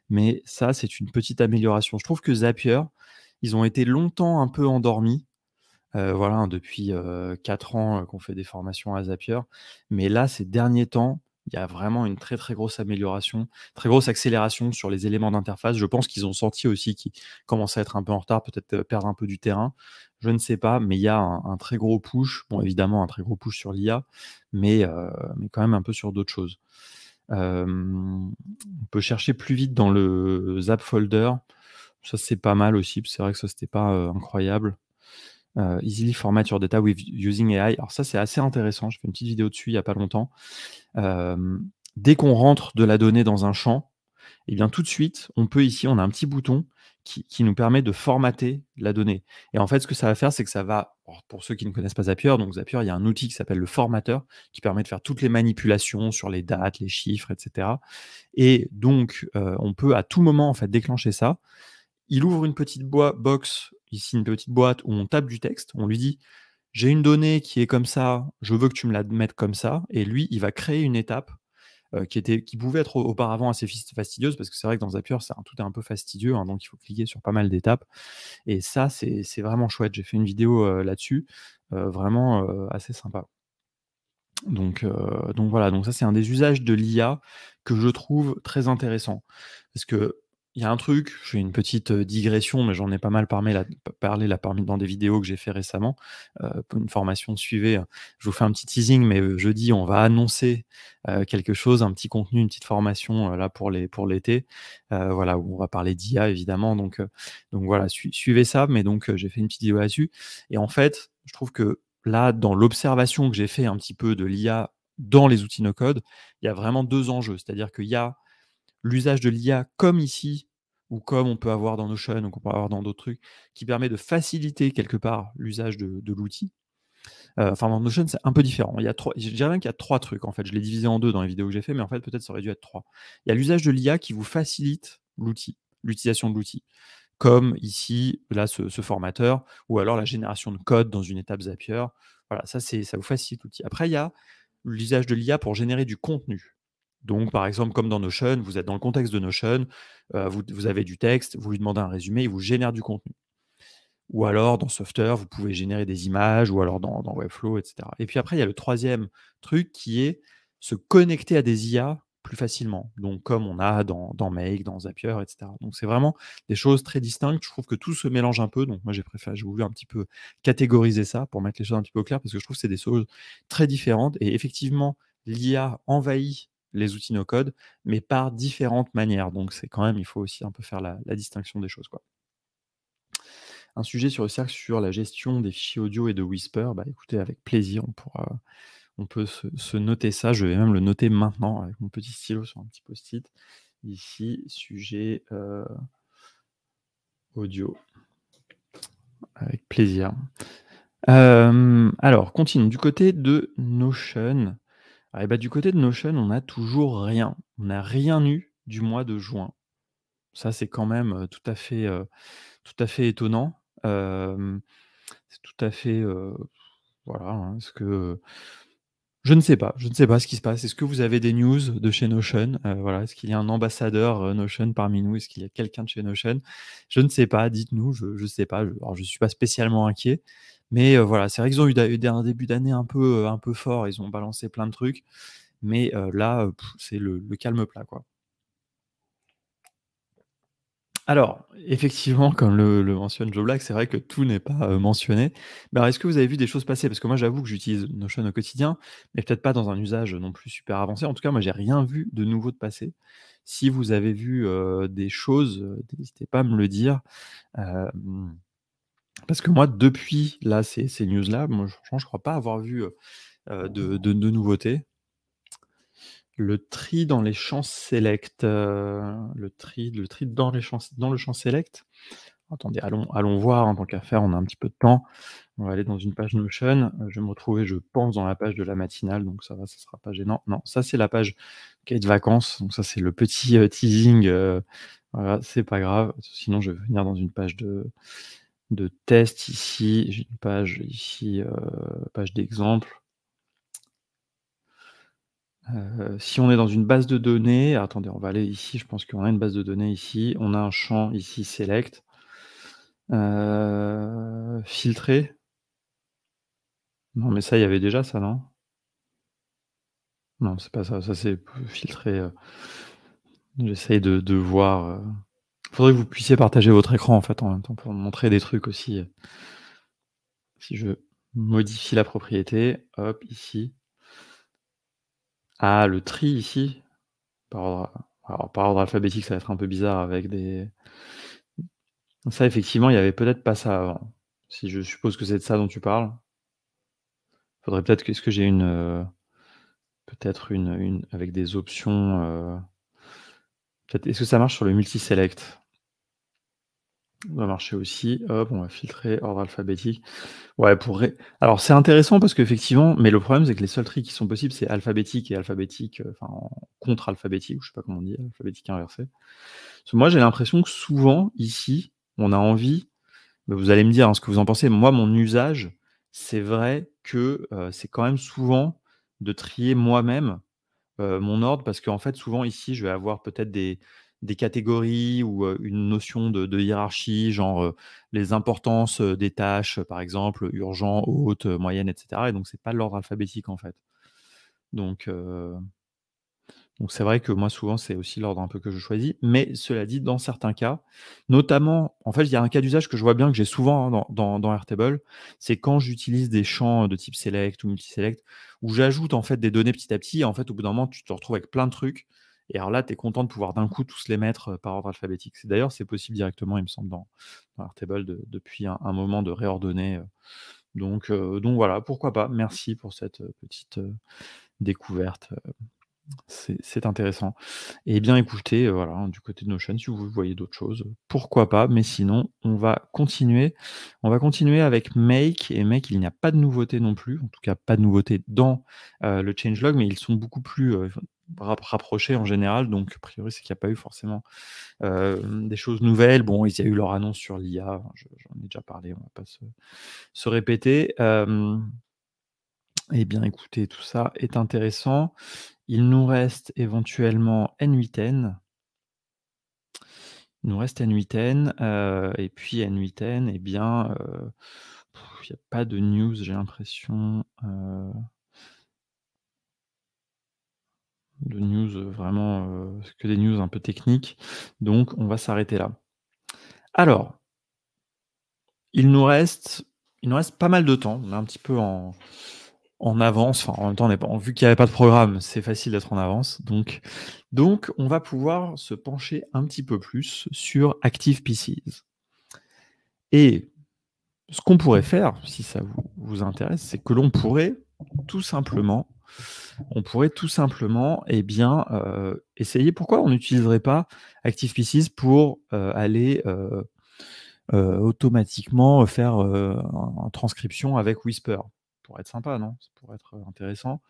Mais ça, c'est une petite amélioration. Je trouve que Zapier, ils ont été longtemps un peu endormis. Euh, voilà, hein, depuis euh, 4 ans euh, qu'on fait des formations à Zapier. Mais là, ces derniers temps, il y a vraiment une très très grosse amélioration, très grosse accélération sur les éléments d'interface. Je pense qu'ils ont senti aussi qu'ils commençaient à être un peu en retard, peut-être euh, perdre un peu du terrain. Je ne sais pas, mais il y a un, très gros push. Bon, évidemment, un très gros push sur l'IA, mais, mais quand même un peu sur d'autres choses. on peut chercher plus vite dans le Zap Folder. Ça, c'est pas mal aussi. C'est vrai que ça, c'était pas euh, incroyable. Euh, easily format your data with using AI. Alors, ça, c'est assez intéressant. Je fais une petite vidéo dessus il n'y a pas longtemps. dès qu'on rentre de la donnée dans un champ, et eh bien, tout de suite, on peut ici, on a un petit bouton qui, nous permet de formater la donnée. Et en fait, ce que ça va faire, c'est que ça va, pour ceux qui ne connaissent pas Zapier, donc Zapier, il y a un outil qui s'appelle le formateur, qui permet de faire toutes les manipulations sur les dates, les chiffres, etc. Et donc, euh, on peut à tout moment, en fait, déclencher ça il ouvre une petite box, ici une petite boîte où on tape du texte, on lui dit j'ai une donnée qui est comme ça, je veux que tu me la mettes comme ça, et lui, il va créer une étape euh, qui, était, qui pouvait être auparavant assez fastidieuse, parce que c'est vrai que dans Zapier, tout est un peu fastidieux, hein, donc il faut cliquer sur pas mal d'étapes, et ça, c'est vraiment chouette, j'ai fait une vidéo euh, là-dessus, euh, vraiment assez sympa. Donc, donc voilà, donc ça c'est un des usages de l'IA que je trouve très intéressant. Parce que il y a un truc, je fais une petite digression, mais j'en ai pas mal parlé, la là, parmi, dans des vidéos que j'ai fait récemment, pour une formation, suivée, hein. je vous fais un petit teasing, mais jeudi, on va annoncer quelque chose, un petit contenu, une petite formation là pour l'été, pour l'été, voilà, où on va parler d'IA, évidemment, donc, donc voilà, suivez ça, mais donc j'ai fait une petite vidéo là-dessus, et en fait, je trouve que là, dans l'observation que j'ai fait un petit peu de l'IA dans les outils no-code, il y a vraiment deux enjeux, c'est-à-dire qu'il y a l'usage de l'IA comme ici, ou comme on peut avoir dans Notion, ou qu'on peut avoir dans d'autres trucs, qui permet de faciliter quelque part l'usage de, l'outil. Euh, enfin, dans Notion, c'est un peu différent. Il y a trois, je dirais bien qu'il y a trois trucs, en fait. Je l'ai divisé en deux dans les vidéos que j'ai fait, mais en fait, peut-être ça aurait dû être trois. Il y a l'usage de l'IA qui vous facilite l'outil, l'utilisation de l'outil comme ici, là, ce, formateur, ou alors la génération de code dans une étape Zapier. Voilà, ça, c'est, ça vous facilite l'outil. Après, il y a l'usage de l'IA pour générer du contenu. Donc, par exemple, comme dans Notion, vous êtes dans le contexte de Notion, euh, vous, avez du texte, vous lui demandez un résumé, il vous génère du contenu. Ou alors, dans Software, vous pouvez générer des images, ou alors dans, Webflow, etc. Et puis après, il y a le troisième truc qui est se connecter à des IA plus facilement. Donc, comme on a dans, Make, dans Zapier, etc. Donc, c'est vraiment des choses très distinctes. Je trouve que tout se mélange un peu. Donc, moi, j'ai préféré, j'ai voulu un petit peu catégoriser ça pour mettre les choses un petit peu au clair parce que je trouve que c'est des choses très différentes. Et effectivement, l'IA envahit les outils no-code, mais par différentes manières. Donc, c'est quand même, il faut aussi un peu faire la, distinction des choses. Quoi. Un sujet sur le cercle sur la gestion des fichiers audio et de Whisper, bah, écoutez, avec plaisir, on, pourra, on peut se, noter ça. Je vais même le noter maintenant avec mon petit stylo sur un petit post-it. Ici, sujet euh, audio. Avec plaisir. Euh, alors, continue. Du côté de Notion, ah, bah, du côté de Notion, on n'a toujours rien. On n'a rien eu du mois de juin. Ça, c'est quand même tout à fait, tout à fait étonnant. c'est tout à fait. voilà. Hein, ce que. Je ne sais pas, je ne sais pas ce qui se passe. Est-ce que vous avez des news de chez Notion euh, Voilà, est-ce qu'il y a un ambassadeur Notion parmi nous Est-ce qu'il y a quelqu'un de chez Notion Je ne sais pas. Dites-nous. Je ne sais pas. Je, ne suis pas spécialement inquiet. Mais voilà, c'est vrai qu'ils ont eu, un début d'année un peu, un peu fort, ils ont balancé plein de trucs. Mais là, c'est le, calme plat, quoi. Alors, effectivement, comme le, mentionne Joe Black, c'est vrai que tout n'est pas mentionné. Mais est-ce que vous avez vu des choses passer Parce que moi, j'avoue que j'utilise Notion au quotidien, mais peut-être pas dans un usage non plus super avancé. En tout cas, moi, j'ai rien vu de nouveau de passer. Si vous avez vu des choses, n'hésitez pas à me le dire. Parce que moi, depuis là, ces, news-là, je ne crois pas avoir vu de, nouveautés. Le tri dans les champs select. le, tri, le tri dans, les champs, dans le champ select. Attendez, allons, voir. En tant qu'affaire, on a un petit peu de temps. On va aller dans une page Notion. Euh, je vais me retrouver, je pense, dans la page de la matinale. Donc ça va, ça ne sera pas gênant. Non, ça, c'est la page de Vacances. Donc ça, c'est le petit teasing. voilà, c'est pas grave. Sinon, je vais venir dans une page de de test ici. J'ai une page ici, euh, page d'exemple. Euh, si on est dans une base de données, attendez, on va aller ici, je pense qu'on a une base de données ici, on a un champ ici select, euh, filtrer. Non, mais ça, il y avait déjà ça, non Non, c'est pas ça, ça c'est filtrer. J'essaye de, voir faudrait que vous puissiez partager votre écran en fait en même temps pour montrer des trucs aussi. Si je modifie la propriété, hop, ici. Ah, le tri ici, par ordre, alors, par ordre alphabétique, ça va être un peu bizarre avec des. Ça, effectivement, il n'y avait peut-être pas ça avant. Si je suppose que c'est de ça dont tu parles, faudrait peut-être que. ce que j'ai une. Euh, peut-être une, une, Avec des options. Euh, est-ce que ça marche sur le multi-select va marcher aussi. Hop, on va filtrer ordre alphabétique. Ouais, pour Alors c'est intéressant parce qu'effectivement, mais le problème c'est que les seuls tri qui sont possibles, c'est alphabétique et alphabétique, euh, enfin contre-alphabétique, ou je sais pas comment on dit, alphabétique inversé. moi j'ai l'impression que souvent, ici, on a envie, mais vous allez me dire hein, ce que vous en pensez, moi mon usage, c'est vrai que euh, c'est quand même souvent de trier moi-même euh, mon ordre, parce qu'en fait, souvent ici, je vais avoir peut-être des, des catégories ou une notion de, hiérarchie, genre les importances des tâches, par exemple, urgent, haute, moyenne, etc. Et donc, ce n'est pas l'ordre alphabétique, en fait. Donc, c'est vrai que moi, souvent, c'est aussi l'ordre un peu que je choisis. Mais cela dit, dans certains cas, notamment, en fait, il y a un cas d'usage que je vois bien, que j'ai souvent hein, dans, dans, Airtable, c'est quand j'utilise des champs de type select ou multiselect, où j'ajoute, en fait, des données petit à petit. Et en fait, au bout d'un moment, tu te retrouves avec plein de trucs et alors là, tu es content de pouvoir d'un coup tous les mettre euh, par ordre alphabétique. D'ailleurs, c'est possible directement, il me semble, dans, dans depuis un, moment de réordonner. Euh. Donc, euh, donc voilà, pourquoi pas. Merci pour cette petite découverte. C'est intéressant. Et eh bien écoutez, voilà, du côté de Notion, si vous voyez d'autres choses, pourquoi pas. Mais sinon, on va continuer. On va continuer avec Make. Et Make, il n'y a pas de nouveauté non plus. En tout cas, pas de nouveauté dans le changelog, mais ils sont beaucoup plus rapprochés en général. Donc, a priori, c'est qu'il n'y a pas eu forcément euh, des choses nouvelles. Bon, il y a eu leur annonce sur l'IA, j'en ai déjà parlé, on va pas se, répéter. et euh, eh bien, écoutez, tout ça est intéressant. Il nous reste éventuellement N8N. Il nous reste N8N. Euh, et puis N8N, et eh bien, il n'y a pas de news, j'ai l'impression de news euh, vraiment euh, que des news un peu techniques. Donc on va s'arrêter là. Alors, il nous reste, il nous reste pas mal de temps. On est un petit peu en, en avance. en même temps, vu qu'il n'y avait pas de programme, c'est facile d'être en avance. Donc, donc, on va pouvoir se pencher un petit peu plus sur Active PCs. Et ce qu'on pourrait faire, si ça vous, vous intéresse, c'est que l'on pourrait tout simplement on pourrait tout simplement et eh bien, euh, essayer. Pourquoi on n'utiliserait pas active pour euh, aller euh, automatiquement faire en transcription avec Whisper Pour être sympa, non Ça pourrait être intéressant.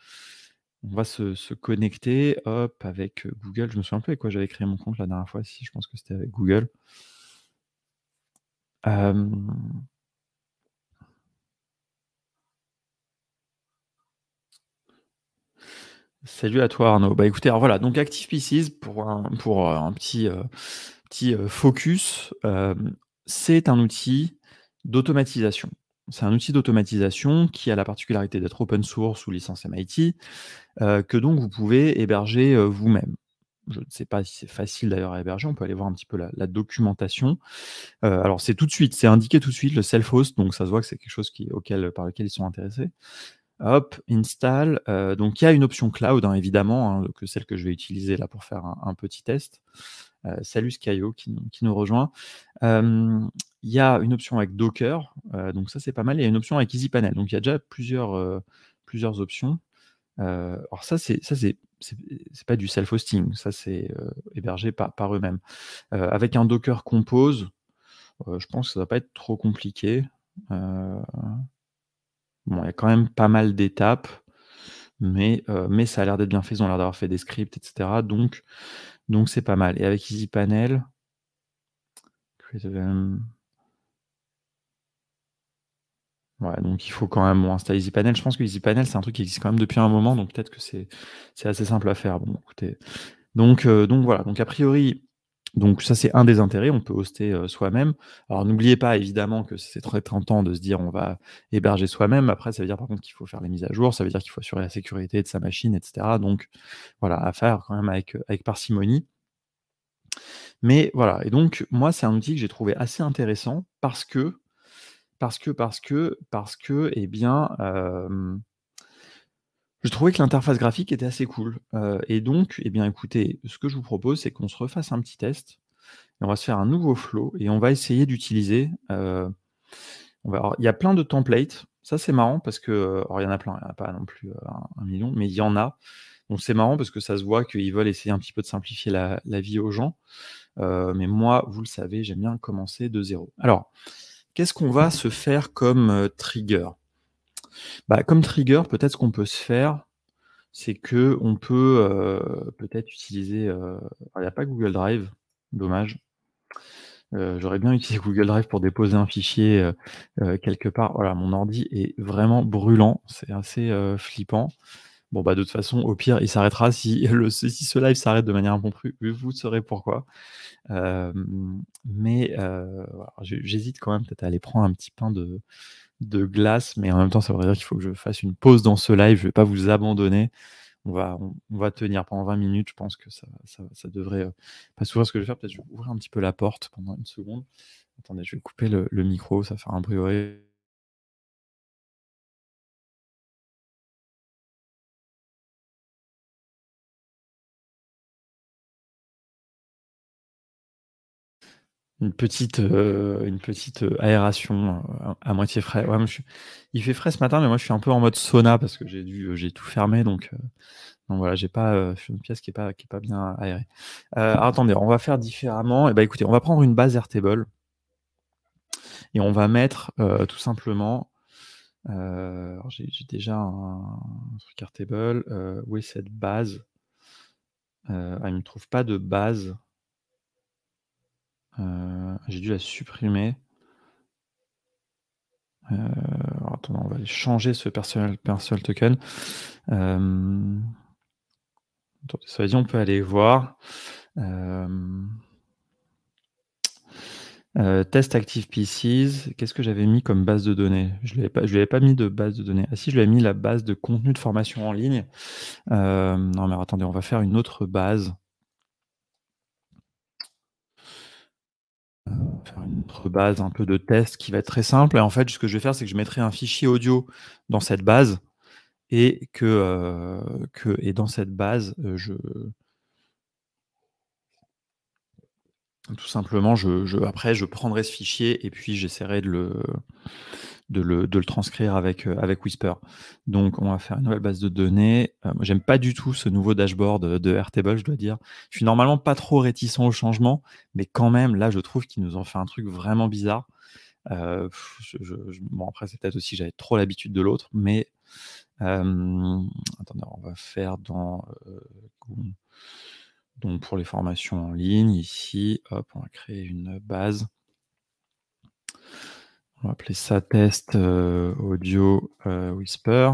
On va se, connecter hop, avec Google. Je me souviens plus avec quoi j'avais créé mon compte la dernière fois, si je pense que c'était avec Google. Salut à toi Arnaud. Bah écoutez, voilà, donc Active pour un, pour euh, un petit, euh, petit euh, focus, c'est un outil d'automatisation. C'est un outil d'automatisation qui a la particularité d'être open source ou licence MIT, que donc vous pouvez héberger vous-même. Je ne sais pas si c'est facile d'ailleurs à héberger, on peut aller voir un petit peu la, documentation. alors c'est tout de suite, c'est indiqué tout de suite le self-host, donc ça se voit que c'est quelque chose auquel, par lequel ils sont intéressés hop, install. Euh, donc il y a une option cloud, hein, évidemment, hein, que celle que je vais utiliser là pour faire un, petit test. Euh, salut Skyo qui, nous rejoint. Il y a une option avec Docker, euh, donc ça c'est pas mal. Il y a une option avec EasyPanel, donc il y a déjà plusieurs, options. alors ça c'est ça c'est pas du self-hosting, ça c'est hébergé par, par eux-mêmes. avec un Docker Compose, je pense que ça va pas être trop compliqué. Bon, il y a quand même pas mal d'étapes, mais, euh, mais ça a l'air d'être bien fait. Ils ont l'air d'avoir fait des scripts, etc. Donc, donc c'est pas mal. Et avec EasyPanel, Ouais, donc il faut quand même installer EasyPanel. Je pense que EasyPanel, c'est un truc qui existe quand même depuis un moment, donc peut-être que c'est assez simple à faire. Bon, écoutez. Donc, euh, donc voilà. Donc a priori, donc ça, c'est un des intérêts, on peut hoster euh, soi-même. Alors n'oubliez pas évidemment que c'est très tentant de se dire on va héberger soi-même. Après, ça veut dire par contre qu'il faut faire les mises à jour, ça veut dire qu'il faut assurer la sécurité de sa machine, etc. Donc voilà, à faire quand même avec, avec parcimonie. Mais voilà, et donc moi, c'est un outil que j'ai trouvé assez intéressant parce que, parce que, parce que, parce que, eh bien... Euh, je trouvais que l'interface graphique était assez cool. Euh, et donc, eh bien, écoutez, ce que je vous propose, c'est qu'on se refasse un petit test. on va se faire un nouveau flow et on va essayer d'utiliser. Euh, il y a plein de templates. Ça, c'est marrant parce que. Euh, il y en a plein, il n'y en a pas non plus un, million, mais il y en a. Donc, c'est marrant parce que ça se voit qu'ils veulent essayer un petit peu de simplifier la, vie aux gens. mais moi, vous le savez, j'aime bien commencer de zéro. Alors, qu'est-ce qu'on va se faire comme trigger bah, comme trigger, peut-être ce qu'on peut se faire, c'est que on peut euh, peut-être utiliser. Euh, ah, il n'y a pas Google Drive, dommage. Euh, j'aurais bien utilisé Google Drive pour déposer un fichier quelque part. Voilà, mon ordi est vraiment brûlant, c'est assez flippant. Bon, bah, de toute façon, au pire, il s'arrêtera. Si, si ce live s'arrête de manière impromptue, vous saurez pourquoi. mais j'hésite quand même peut-être à aller prendre un petit pain de, de glace, mais en même temps, ça voudrait dire qu'il faut que je fasse une pause dans ce live. Je ne vais pas vous abandonner. On va, on, va tenir pendant 20 minutes. Je pense que ça, ça, ça devrait euh, pas souvent Ce que je vais faire, peut-être je vais ouvrir un petit peu la porte pendant une seconde. Attendez, je vais couper le, micro, ça fait un bruit une petite, euh, une petite euh, aération euh, à, moitié frais. Il fait frais ce matin, mais moi je suis un peu en mode sauna parce que j'ai dû, j'ai tout fermé, donc, donc voilà, j'ai pas, une pièce qui est pas, qui est pas bien aérée. attendez, on va faire différemment. Eh ben, écoutez, on va prendre une base Airtable et on va mettre tout simplement. j'ai, déjà un, truc table. où est cette base elle ne trouve pas de base. Euh, j'ai dû la supprimer. Euh, on va aller changer ce personnel token. Euh, on peut aller voir. Euh, test Active Pieces, qu'est-ce que j'avais mis comme base de données Je ne lui avais pas mis de base de données. Ah si, je lui ai mis la base de contenu de formation en ligne. non, mais attendez, on va faire une autre base. une autre base un peu de test qui va être très simple. Et en fait, ce que je vais faire, c'est que je mettrai un fichier audio dans cette base et que, euh, et dans cette base, euh, je tout simplement, je, après, je prendrai ce fichier et puis j'essaierai de le de le, transcrire euh, avec, Whisper. Donc, on va faire une nouvelle base de données. Euh, j'aime pas du tout ce nouveau dashboard de Airtable, je dois dire. Je suis normalement pas trop réticent au changement, mais quand même, là, je trouve qu'ils nous ont fait un truc vraiment bizarre. Euh, je, je, bon, après, c'est peut-être aussi j'avais trop l'habitude de l'autre, mais attendez, on va faire dans donc pour les formations en ligne ici. Hop, on va créer une base. On va appeler ça test euh, audio euh, whisper.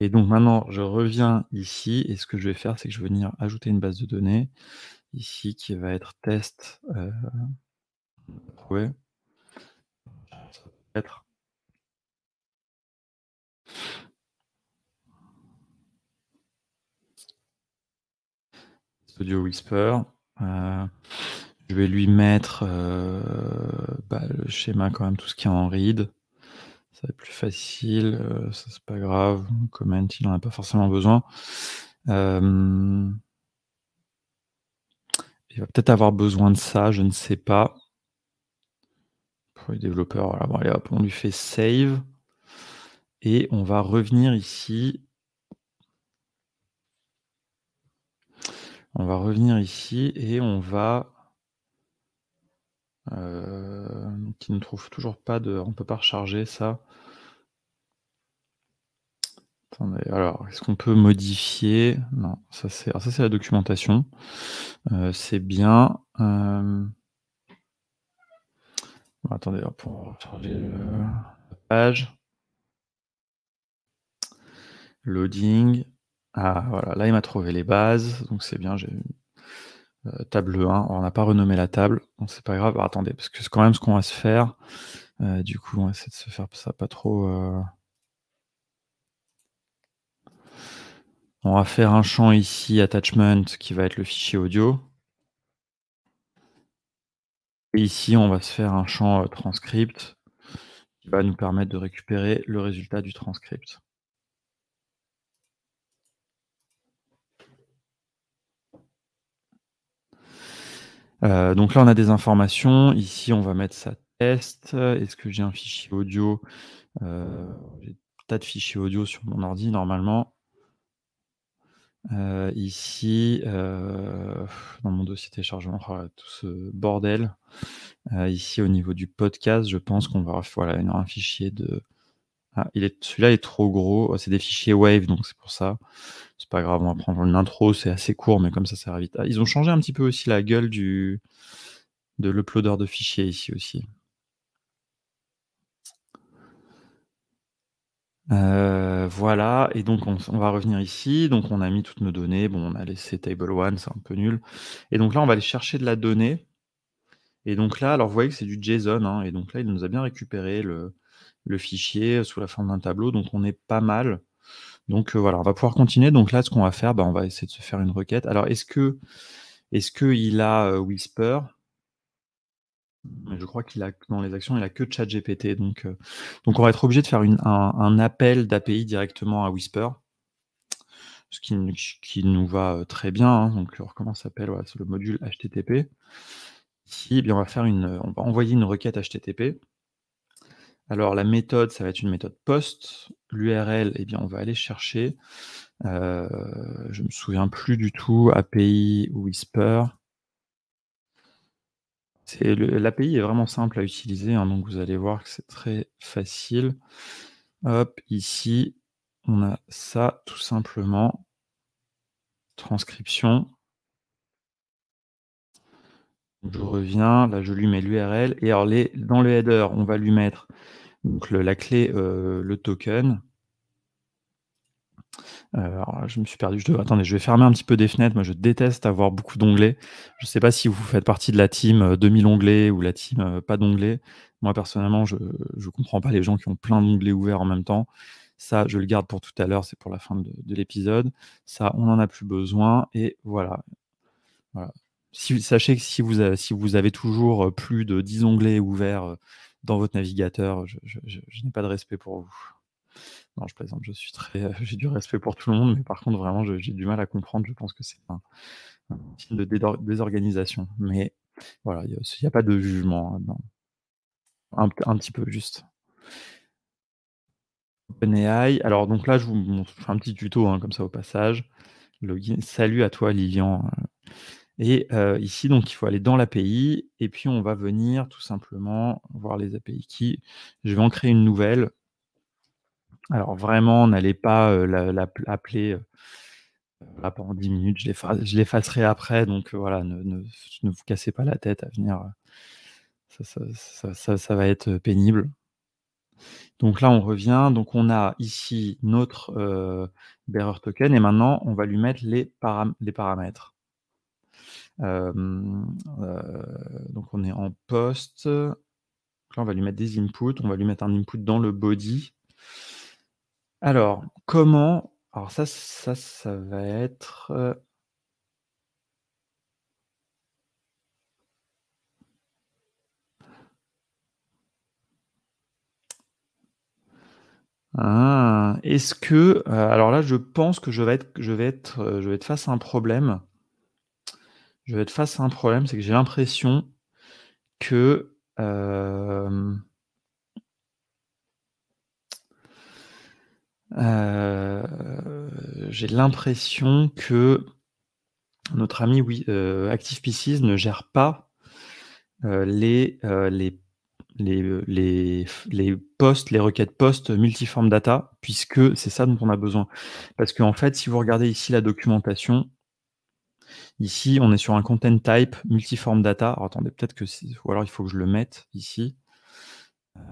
Et donc maintenant, je reviens ici et ce que je vais faire, c'est que je vais venir ajouter une base de données ici qui va être test. Euh, ouais. être. Audio Whisper. Je vais lui mettre euh, bah, le schéma quand même, tout ce qui est en read. Ça va être plus facile, euh, ça c'est pas grave. Comment il n'en a pas forcément besoin. Euh, il va peut-être avoir besoin de ça, je ne sais pas. Pour les développeurs, voilà, on lui fait save. Et on va revenir ici on va revenir ici et on va qui euh, ne trouve toujours pas de. On ne peut pas recharger ça. Attendez, alors, est-ce qu'on peut modifier Non, ça c'est la documentation. Euh, c'est bien. Euh, attendez, pour la page. Loading. Ah, voilà, là il m'a trouvé les bases, donc c'est bien, j'ai euh, table 1. on n'a pas renommé la table. c'est pas grave. Bah, attendez, parce que c'est quand même ce qu'on va se faire. Euh, du coup, on va de se faire ça pas trop. Euh. On va faire un champ ici, attachment, qui va être le fichier audio. Et ici, on va se faire un champ transcript qui va nous permettre de récupérer le résultat du transcript. Euh, donc là, on a des informations. Ici, on va mettre ça test. Est-ce que j'ai un fichier audio euh, J'ai tas de fichiers audio sur mon ordi normalement. Euh, ici, euh, dans mon dossier téléchargement, oh tout ce bordel. ici, au niveau du podcast, je pense qu'on va avoir un fichier de. Ah, il est celui-là est trop gros. Oh, c'est des fichiers Wave, donc c'est pour ça. C'est pas grave, on va prendre l'intro, c'est assez court, mais comme ça, ça vite. Ah, ils ont changé un petit peu aussi la gueule du, de l'uploader de fichiers ici aussi. Euh, voilà, et donc on, va revenir ici. Donc on a mis toutes nos données. Bon, on a laissé table 1, c'est un peu nul. Et donc là, on va aller chercher de la donnée. Et donc là, alors vous voyez que c'est du JSON. Hein, et donc là, il nous a bien récupéré le, le fichier sous la forme d'un tableau. Donc on est pas mal. Donc euh, voilà, on va pouvoir continuer. Donc là, ce qu'on va faire, bah, on va essayer de se faire une requête. Alors, est-ce que est-ce qu'il a euh, Whisper Je crois qu'il a dans les actions, il n'a que ChatGPT. Donc, euh, donc on va être obligé de faire un, appel d'API directement à Whisper. Ce qui, nous va très bien. Hein. Donc, comment s'appelle C'est le module HTTP. Ici, eh bien, on va faire une. On va envoyer une requête HTTP. Alors la méthode, ça va être une méthode post. L'URL, eh bien, on va aller chercher. je euh, je me souviens plus du tout. API ou Whisper. L'API est vraiment simple à utiliser, hein, donc vous allez voir que c'est très facile. Hop, ici, on a ça tout simplement. Transcription. Je reviens, là je lui mets l'URL et alors dans le header, on va lui mettre donc la clé, euh, le token. Euh, alors, je me suis perdu. Je Attendez, je vais fermer un petit peu des fenêtres. Moi, je déteste avoir beaucoup d'onglets. Je ne sais pas si vous faites partie de la team 2000 euh, onglets ou la team pas d'onglets. Moi, personnellement, je ne comprends pas les gens qui ont plein d'onglets ouverts en même temps. Ça, je le garde pour tout à l'heure. C'est pour la fin de, de l'épisode. Ça, on n'en a plus besoin. Et voilà. Voilà sachez que si vous, avez toujours euh, plus de 10 onglets ouverts euh, dans votre navigateur, je, n'ai pas de respect pour vous. Non, je présente, je suis très, euh, j'ai du respect pour tout le monde, mais par contre, vraiment, j'ai du mal à comprendre. Je pense que c'est un, un signe de désorganisation. Mais voilà, il n'y a, pas de jugement. Hein, un, petit peu juste. OpenAI. Alors, donc là, je vous montre un petit tuto, hein, comme ça, au passage. Salut à toi, Lilian. Et ici, donc, il faut aller dans l'API et puis on va venir tout simplement voir les API qui. Je vais en créer une nouvelle. Alors vraiment, n'allez pas l'appeler pendant 10 minutes, je l'effacerai après. Donc voilà, ne, vous cassez pas la tête à venir. Ça, va être pénible. Donc là, on revient. Donc on a ici notre bearer token et maintenant, on va lui mettre les paramètres. Euh, donc on est en post. là, on va lui mettre des inputs. On va lui mettre un input dans le body. Alors, comment Alors ça, ça, ça va être. Euh, ah, est-ce que euh, alors là, je pense que je vais être, je vais être, je vais être face à un problème je vais être face à un problème, c'est que j'ai l'impression que euh, euh, j'ai l'impression que notre ami oui, euh, ActivePCs ne gère pas les, les, les, postes, les requêtes post multiforme data, puisque c'est ça dont on a besoin. Parce qu'en en fait, si vous regardez ici la documentation, Ici, on est sur un content type multiform data. attendez, peut-être que ou alors il faut que je le mette ici. Euh,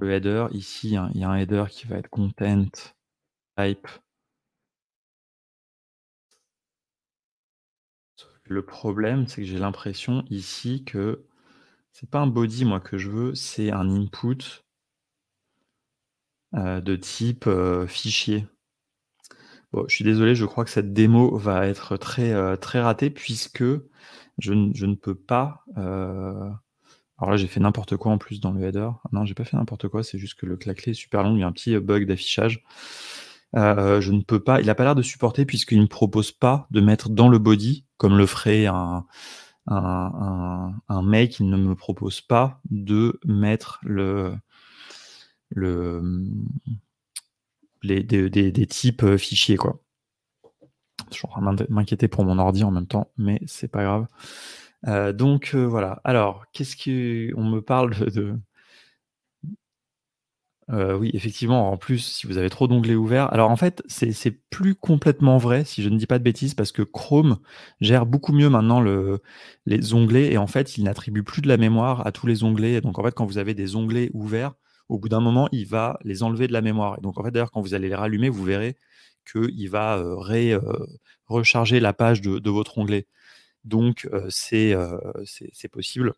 le header, ici, hein, il y a un header qui va être content type. Le problème, c'est que j'ai l'impression ici que c'est pas un body moi que je veux, c'est un input euh, de type euh, fichier je suis désolé, je crois que cette démo va être très, euh, très ratée puisque je, ne peux pas. Euh, alors là, j'ai fait n'importe quoi en plus dans le header. Ah non, j'ai pas fait n'importe quoi, c'est juste que le claclé est super long, il y a un petit euh, bug d'affichage. je ne peux pas, il n'a pas l'air de supporter puisqu'il ne me propose pas de mettre dans le body, comme le ferait un, un, un mec, il ne me propose pas de mettre le, le, des, types euh, fichiers, quoi. Je suis m'inquiéter pour mon ordi en même temps, mais c'est pas grave. Euh, donc euh, voilà. Alors, qu'est-ce qu'on me parle de. oui, effectivement, en plus, si vous avez trop d'onglets ouverts. Alors en fait, c'est plus complètement vrai, si je ne dis pas de bêtises, parce que Chrome gère beaucoup mieux maintenant les onglets et en fait, il n'attribue plus de la mémoire à tous les onglets. Donc en fait, quand vous avez des onglets ouverts, au bout d'un moment, il va les enlever de la mémoire. Et donc, en fait, d'ailleurs, quand vous allez les rallumer, vous verrez qu'il va euh, euh, recharger la page de, votre onglet. Donc, euh, c'est possible.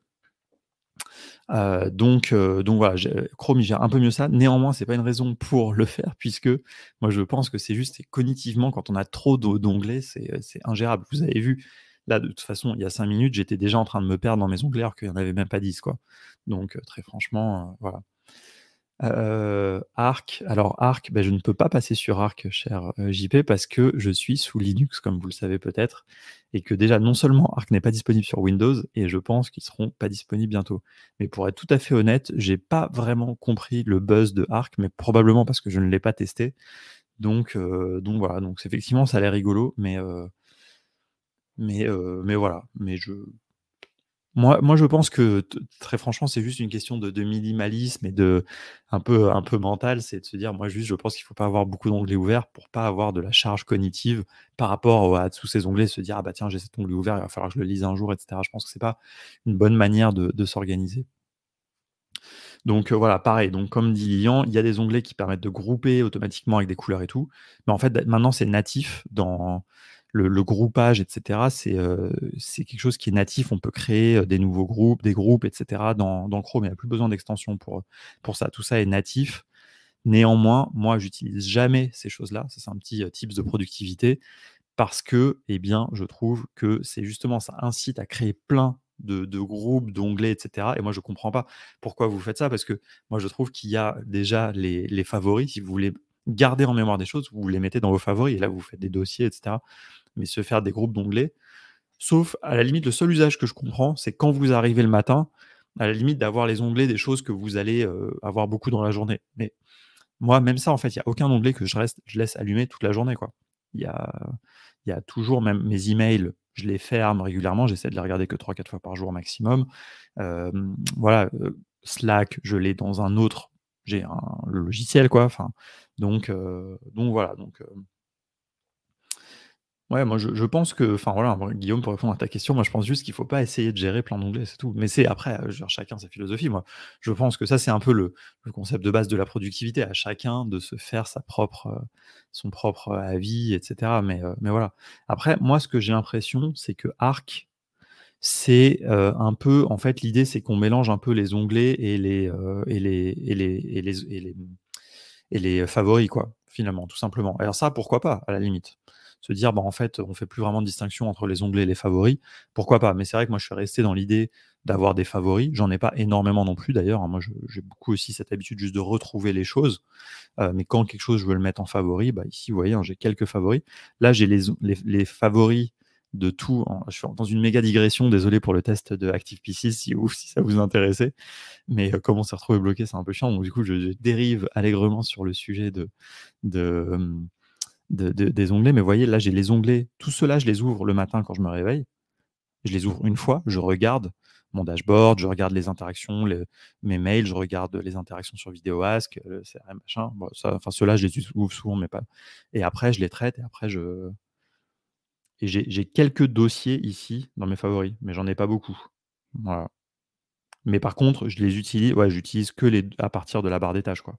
donc, donc voilà, Chrome gère un peu mieux ça. Néanmoins, c'est pas une raison pour le faire, puisque moi je pense que c'est juste cognitivement, quand on a trop d'onglets, c'est ingérable. Vous avez vu, là de toute façon, il y a cinq minutes, j'étais déjà en train de me perdre dans mes onglets alors qu'il n'y en avait même pas 10. Quoi. Donc très franchement, voilà. Arc, alors Arc, ben je ne peux pas passer sur Arc, cher JP, parce que je suis sous Linux, comme vous le savez peut-être, et que déjà, non seulement Arc n'est pas disponible sur Windows, et je pense qu'ils seront pas disponibles bientôt. Mais pour être tout à fait honnête, j'ai pas vraiment compris le buzz de Arc, mais probablement parce que je ne l'ai pas testé. Donc, donc voilà, donc effectivement, ça a l'air rigolo, mais, mais, mais voilà, mais je moi, je pense que très franchement, c'est juste une question de, minimalisme et de un peu, un peu mental. C'est de se dire, moi, juste, je pense qu'il faut pas avoir beaucoup d'onglets ouverts pour pas avoir de la charge cognitive par rapport à tous ces onglets. Se dire, ah bah tiens, j'ai cet onglet ouvert, il va falloir que je le lise un jour, etc. Je pense que c'est pas une bonne manière de, s'organiser. Donc euh, voilà, pareil. Donc comme dit Lian, il y a des onglets qui permettent de grouper automatiquement avec des couleurs et tout. Mais en fait, maintenant, c'est natif dans le, groupage, etc., euh, c'est quelque chose qui est natif. On peut créer euh, des nouveaux groupes, des groupes, etc. dans, dans Chrome. Il n'y a plus besoin d'extension pour, pour ça. Tout ça est natif. Néanmoins, moi, j'utilise jamais ces choses-là. C'est un petit euh, tips de productivité parce que, eh bien, je trouve que c'est justement ça incite à créer plein de, groupes, d'onglets, etc. Et moi, je ne comprends pas pourquoi vous faites ça parce que moi, je trouve qu'il y a déjà les, les favoris. Si vous voulez garder en mémoire des choses, vous les mettez dans vos favoris et là, vous faites des dossiers, etc mais se faire des groupes d'onglets. Sauf, à la limite, le seul usage que je comprends, c'est quand vous arrivez le matin, à la limite d'avoir les onglets des choses que vous allez euh, avoir beaucoup dans la journée. Mais moi, même ça, en fait, il n'y a aucun onglet que je, reste, je laisse allumer toute la journée. quoi. Il y a, toujours même mes emails, je les ferme régulièrement, j'essaie de les regarder que 3-4 fois par jour maximum. voilà, euh, Slack, je l'ai dans un autre, j'ai un logiciel, quoi. donc, euh, donc voilà, donc Ouais, moi je, pense que, enfin voilà, Guillaume, pour répondre à ta question, moi je pense juste qu'il ne faut pas essayer de gérer plein d'onglets, c'est tout. Mais c'est après, je euh, chacun sa philosophie. Moi, je pense que ça c'est un peu le, concept de base de la productivité, à chacun de se faire sa propre, euh, son propre euh, avis, etc. Mais, voilà. Après, moi ce que j'ai l'impression, c'est que Arc, c'est un peu, en fait, l'idée c'est qu'on mélange un peu les onglets et les, et les, et les favoris, quoi, finalement, tout simplement. Alors ça, pourquoi pas, à la limite se dire, bah, en fait, on fait plus vraiment de distinction entre les onglets et les favoris. Pourquoi pas Mais c'est vrai que moi, je suis resté dans l'idée d'avoir des favoris. J'en ai pas énormément non plus, d'ailleurs. Hein. Moi, j'ai beaucoup aussi cette habitude juste de retrouver les choses. Euh, mais quand quelque chose, je veux le mettre en favori, bah, ici, vous voyez, hein, j'ai quelques favoris. Là, j'ai les, favoris de tout. Je suis dans une méga digression, désolé pour le test de ActivePC si, ouf, si ça vous intéressait. Mais euh, comment on s'est retrouvé bloqué, c'est un peu chiant. Donc, du coup, je, je, dérive allègrement sur le sujet de, de, des onglets. Mais vous voyez, là, j'ai les onglets. Tout cela, je les ouvre le matin quand je me réveille. Je les ouvre une fois, je regarde mon dashboard, je regarde les interactions, mes mails, je regarde les interactions sur Videoask le euh, CRM, machin. enfin, ceux-là, je les ouvre souvent, mais pas. Et après, je les traite et après, je. Et j'ai quelques dossiers ici dans mes favoris, mais j'en ai pas beaucoup. Mais par contre, je les utilise, ouais, j'utilise que les à partir de la barre des tâches, quoi.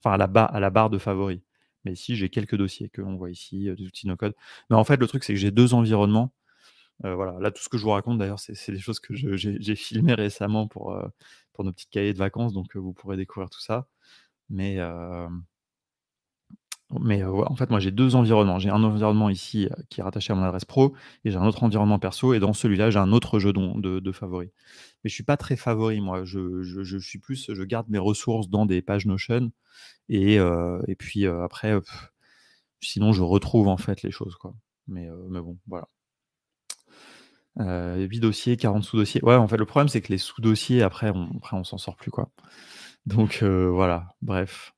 Enfin, à la barre de favoris mais ici, j'ai quelques dossiers que l'on voit ici, euh, des outils no-code. Mais en fait, le truc, c'est que j'ai deux environnements. Euh, voilà, là, tout ce que je vous raconte, d'ailleurs, c'est des choses que j'ai filmées récemment pour, euh, pour nos petits cahiers de vacances, donc vous pourrez découvrir tout ça. Mais, mais en fait, moi, j'ai deux environnements. J'ai un environnement ici qui est rattaché à mon adresse pro et j'ai un autre environnement perso. Et dans celui-là, j'ai un autre jeu de, de, favoris. Mais je suis pas très favori, moi. Je, suis plus, je garde mes ressources dans des pages Notion. Et, puis après, sinon, je retrouve en fait les choses. Quoi. Mais, mais bon, voilà. Euh, 8 dossiers, 40 sous-dossiers. Ouais, en fait, le problème, c'est que les sous-dossiers, après, on après, on s'en sort plus. quoi. Donc voilà, bref.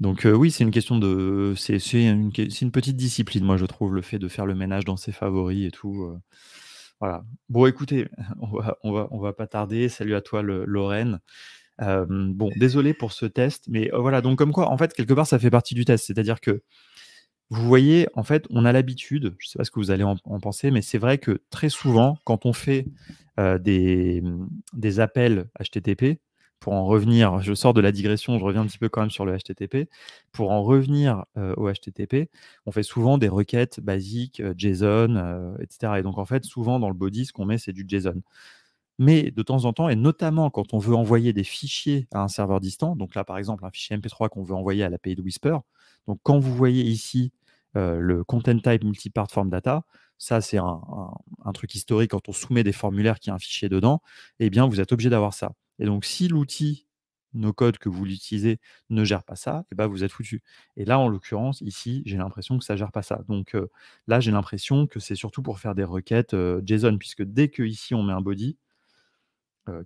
Donc euh, oui, c'est une question de, c'est une, petite discipline, moi je trouve, le fait de faire le ménage dans ses favoris et tout. Euh. voilà. Bon, écoutez, on va, on va, pas tarder. Salut à toi, Lorraine. Euh, bon, désolé pour ce test, mais voilà. Donc comme quoi, en fait, quelque part, ça fait partie du test, c'est-à-dire que vous voyez, en fait, on a l'habitude. Je sais pas ce que vous allez en, penser, mais c'est vrai que très souvent, quand on fait des, des appels HTTP, pour en revenir, je sors de la digression, je reviens un petit peu quand même sur le HTTP. Pour en revenir euh, au HTTP, on fait souvent des requêtes basiques, euh, JSON, etc. Euh, et donc, en fait, souvent dans le body, ce qu'on met, c'est du JSON. Mais de temps en temps, et notamment quand on veut envoyer des fichiers à un serveur distant, donc là, par exemple, un fichier MP3 qu'on veut envoyer à l'API de Whisper, donc quand vous voyez ici le content type multipart form data, ça c'est un, truc historique quand on soumet des formulaires qui a un fichier dedans, eh bien vous êtes obligé d'avoir ça. Et donc, si l'outil nos codes que vous l'utilisez ne gère pas ça, et eh ben vous êtes foutu. Et là, en l'occurrence, ici, j'ai l'impression que ça ne gère pas ça. Donc là, j'ai l'impression que c'est surtout pour faire des requêtes JSON, puisque dès que ici on met un body,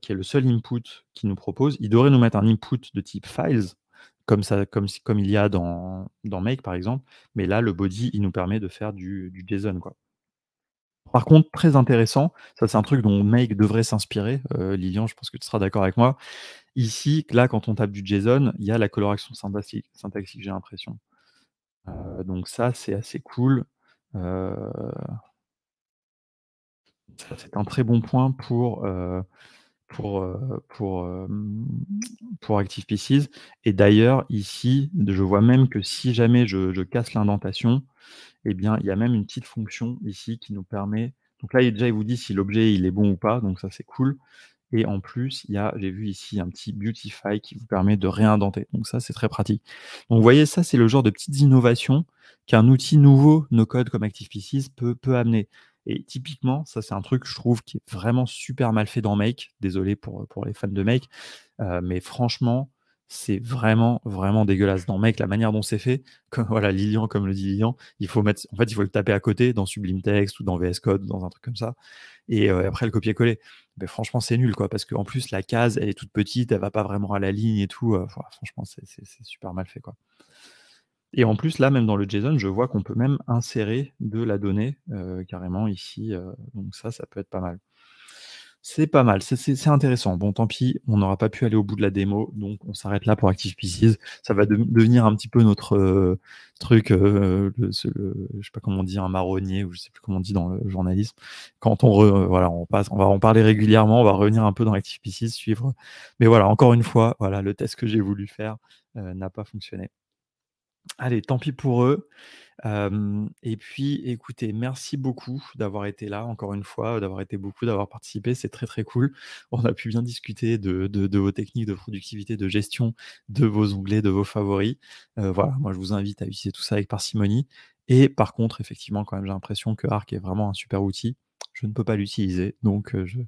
qui est le seul input qu'il nous propose, il devrait nous mettre un input de type files, comme, ça, comme, comme il y a dans, dans Make par exemple, mais là, le body, il nous permet de faire du, du JSON. Quoi. Par contre, très intéressant, ça c'est un truc dont Make devrait s'inspirer. Euh, Lilian, je pense que tu seras d'accord avec moi. Ici, là, quand on tape du JSON, il y a la coloration syntaxique, syntaxique j'ai l'impression. Euh, donc ça, c'est assez cool. Euh, c'est un très bon point pour, pour, pour, pour Active Pieces. Et d'ailleurs, ici, je vois même que si jamais je casse l'indentation, eh bien, il y a même une petite fonction ici qui nous permet. Donc là, il, déjà, il vous dit si l'objet il est bon ou pas, donc ça c'est cool. Et en plus, il y a, j'ai vu ici un petit Beautify qui vous permet de réindenter. Donc ça, c'est très pratique. Donc vous voyez, ça, c'est le genre de petites innovations qu'un outil nouveau, no code comme ActivePCs, peut, peut amener. Et typiquement, ça, c'est un truc, je trouve, qui est vraiment super mal fait dans Make. Désolé pour, pour les fans de Make. Euh, mais franchement, c'est vraiment vraiment dégueulasse. Dans Mec, la manière dont c'est fait, comme voilà Lilian, comme le dit Lilian, il faut mettre, en fait, il faut le taper à côté dans Sublime Text ou dans VS Code, dans un truc comme ça, euh, et après le copier-coller. Mais franchement, c'est nul, quoi, parce qu'en plus la case, elle est toute petite, elle va pas vraiment à la ligne et tout. Euh, ah, franchement, c'est super mal fait, quoi. Et en plus, là, même dans le JSON, je vois qu'on peut même insérer de la donnée euh, carrément ici. donc ça, ça peut être pas mal. C'est pas mal, c'est intéressant. Bon, tant pis, on n'aura pas pu aller au bout de la démo, donc on s'arrête là pour Active Pieces. Ça va devenir un petit peu notre euh, truc, je euh, le, je sais pas comment on dit, un marronnier, ou je sais plus comment on dit dans le journalisme. Quand on, re, euh, voilà, on passe, on va en parler régulièrement, on va revenir un peu dans Active Pieces, suivre. Mais voilà, encore une fois, voilà, le test que j'ai voulu faire n'a pas fonctionné. Allez, tant pis pour eux et puis, écoutez, merci beaucoup d'avoir été là, encore une fois, d'avoir été beaucoup, d'avoir participé. C'est très, très cool. On a pu bien discuter de, vos techniques de productivité, de gestion, de vos onglets, de vos favoris. voilà, moi, je vous invite à utiliser tout ça avec parcimonie. Et par contre, effectivement, quand même, j'ai l'impression que Arc est vraiment un super outil je ne peux pas l'utiliser. Donc, je,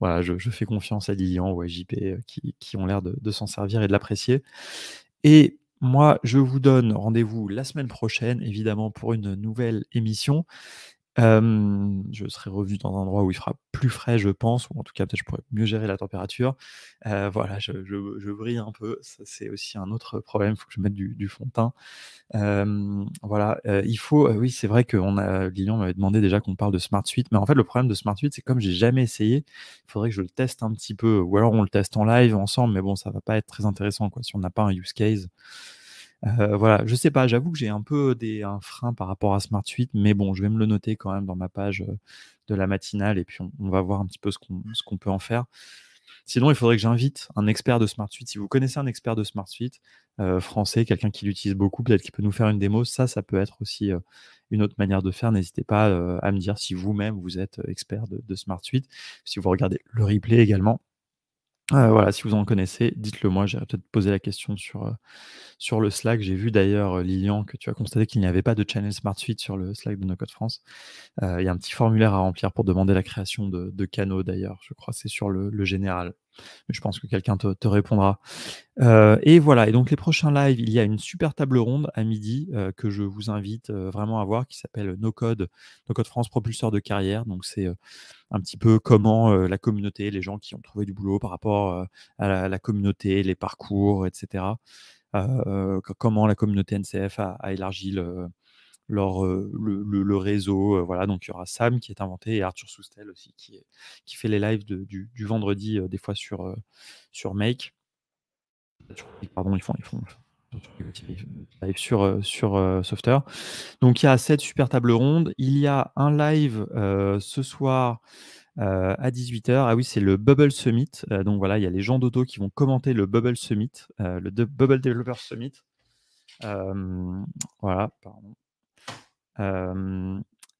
voilà, je, fais confiance à Lilian ou à JP qui, qui ont l'air de, de s'en servir et de l'apprécier. Et moi, je vous donne rendez-vous la semaine prochaine, évidemment, pour une nouvelle émission je serai revu dans un endroit où il fera plus frais, je pense, ou en tout cas, peut-être je pourrais mieux gérer la température. voilà, je, je, je, brille un peu. c'est aussi un autre problème. Il faut que je mette du, du fond de teint. voilà, il faut. oui, c'est vrai que a, Lilian m'avait demandé déjà qu'on parle de Smart Suite, mais en fait, le problème de Smart Suite, c'est comme j'ai jamais essayé, il faudrait que je le teste un petit peu, ou alors on le teste en live ensemble, mais bon, ça va pas être très intéressant quoi, si on n'a pas un use case. Euh, voilà, je sais pas, j'avoue que j'ai un peu des, un frein par rapport à SmartSuite, mais bon, je vais me le noter quand même dans ma page euh, de la matinale et puis on, va voir un petit peu ce qu'on peut en faire. Sinon, il faudrait que j'invite un expert de SmartSuite. Si vous connaissez un expert de SmartSuite euh, français, quelqu'un qui l'utilise beaucoup, peut-être qui peut nous faire une démo, ça, ça peut être aussi une autre manière de faire. N'hésitez pas à me dire si vous-même, vous êtes expert de, SmartSuite, si vous regardez le replay également. Euh, voilà, si vous en connaissez, dites-le moi. j'ai peut-être posé la question sur, euh, sur le Slack. J'ai vu d'ailleurs, euh, Lilian, que tu as constaté qu'il n'y avait pas de channel Smart Suite sur le Slack de No France. Il y a un petit formulaire à remplir pour demander la création de, de canaux, d'ailleurs. Je crois c'est sur le, le général je pense que quelqu'un te, répondra. Euh, et voilà, et donc les prochains lives, il y a une super table ronde à midi euh, que je vous invite euh, vraiment à voir qui s'appelle No Code, No Code France Propulseur de carrière. Donc c'est un petit peu comment la communauté, les gens qui ont trouvé du boulot par rapport à la, communauté, les parcours, etc. comment la communauté NCF a élargi le, leur, le, réseau. voilà, donc il y aura Sam qui est inventé et Arthur Soustel aussi qui, fait les lives du, vendredi, des fois sur, sur Make. Pardon, ils font, ils font sur, sur Software. Donc il y a cette super table ronde. Il y a un live ce soir. à 18h. Ah oui, c'est le Bubble Summit. donc voilà, il y a les gens d'auto qui vont commenter le Bubble Summit, le Bubble Developer Summit. voilà, pardon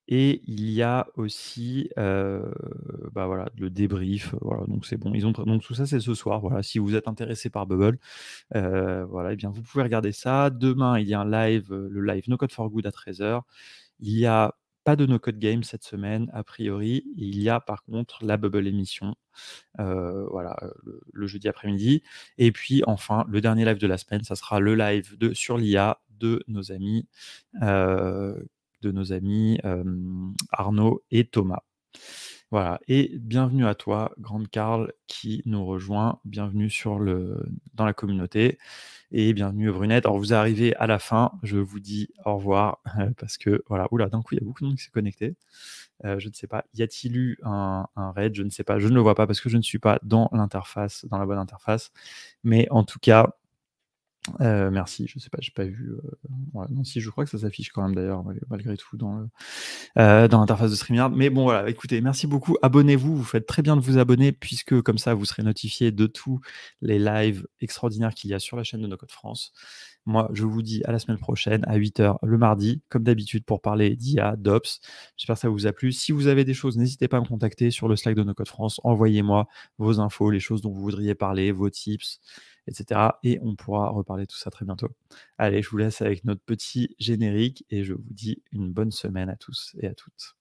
et il y a aussi bah voilà, le débrief. Voilà, donc c'est bon. Ils ont, donc tout ça, c'est ce soir. Voilà, si vous êtes intéressé par Bubble, voilà, et eh bien vous pouvez regarder ça. Demain, il y a un live, le live No Code for Good à 13h. Il y a pas de no-code game cette semaine, a priori. Il y a par contre la bubble émission, voilà, le, jeudi après-midi. Et puis enfin, le dernier live de la semaine, ça sera le live de, sur l'IA de nos amis de nos amis Arnaud et Thomas. Voilà, et bienvenue à toi, Grande Carl, qui nous rejoint. Bienvenue sur le, dans la communauté et bienvenue Brunette. Alors, vous arrivez à la fin, je vous dis au revoir parce que voilà, oula, d'un coup, il y a beaucoup de monde qui s'est connecté. Euh, je ne sais pas, y a-t-il eu un, un raid Je ne sais pas, je ne le vois pas parce que je ne suis pas dans l'interface, dans la bonne interface. Mais en tout cas, euh, merci, je sais pas, j'ai pas vu. Euh, non, si, je crois que ça s'affiche quand même d'ailleurs, malgré tout, euh, dans, l'interface de StreamYard. Mais bon, voilà, écoutez, merci beaucoup. Abonnez-vous, vous faites très bien de vous abonner, puisque comme ça, vous serez notifié de tous les lives extraordinaires qu'il y a sur la chaîne de No Code France. Moi, je vous dis à la semaine prochaine, à 8h le mardi, comme d'habitude, pour parler d'IA, d'Ops. J'espère que ça vous a plu. Si vous avez des choses, n'hésitez pas à me contacter sur le Slack de No Code France. Envoyez-moi vos infos, les choses dont vous voudriez parler, vos tips etc. Et on pourra reparler de tout ça très bientôt. Allez, je vous laisse avec notre petit générique et je vous dis une bonne semaine à tous et à toutes.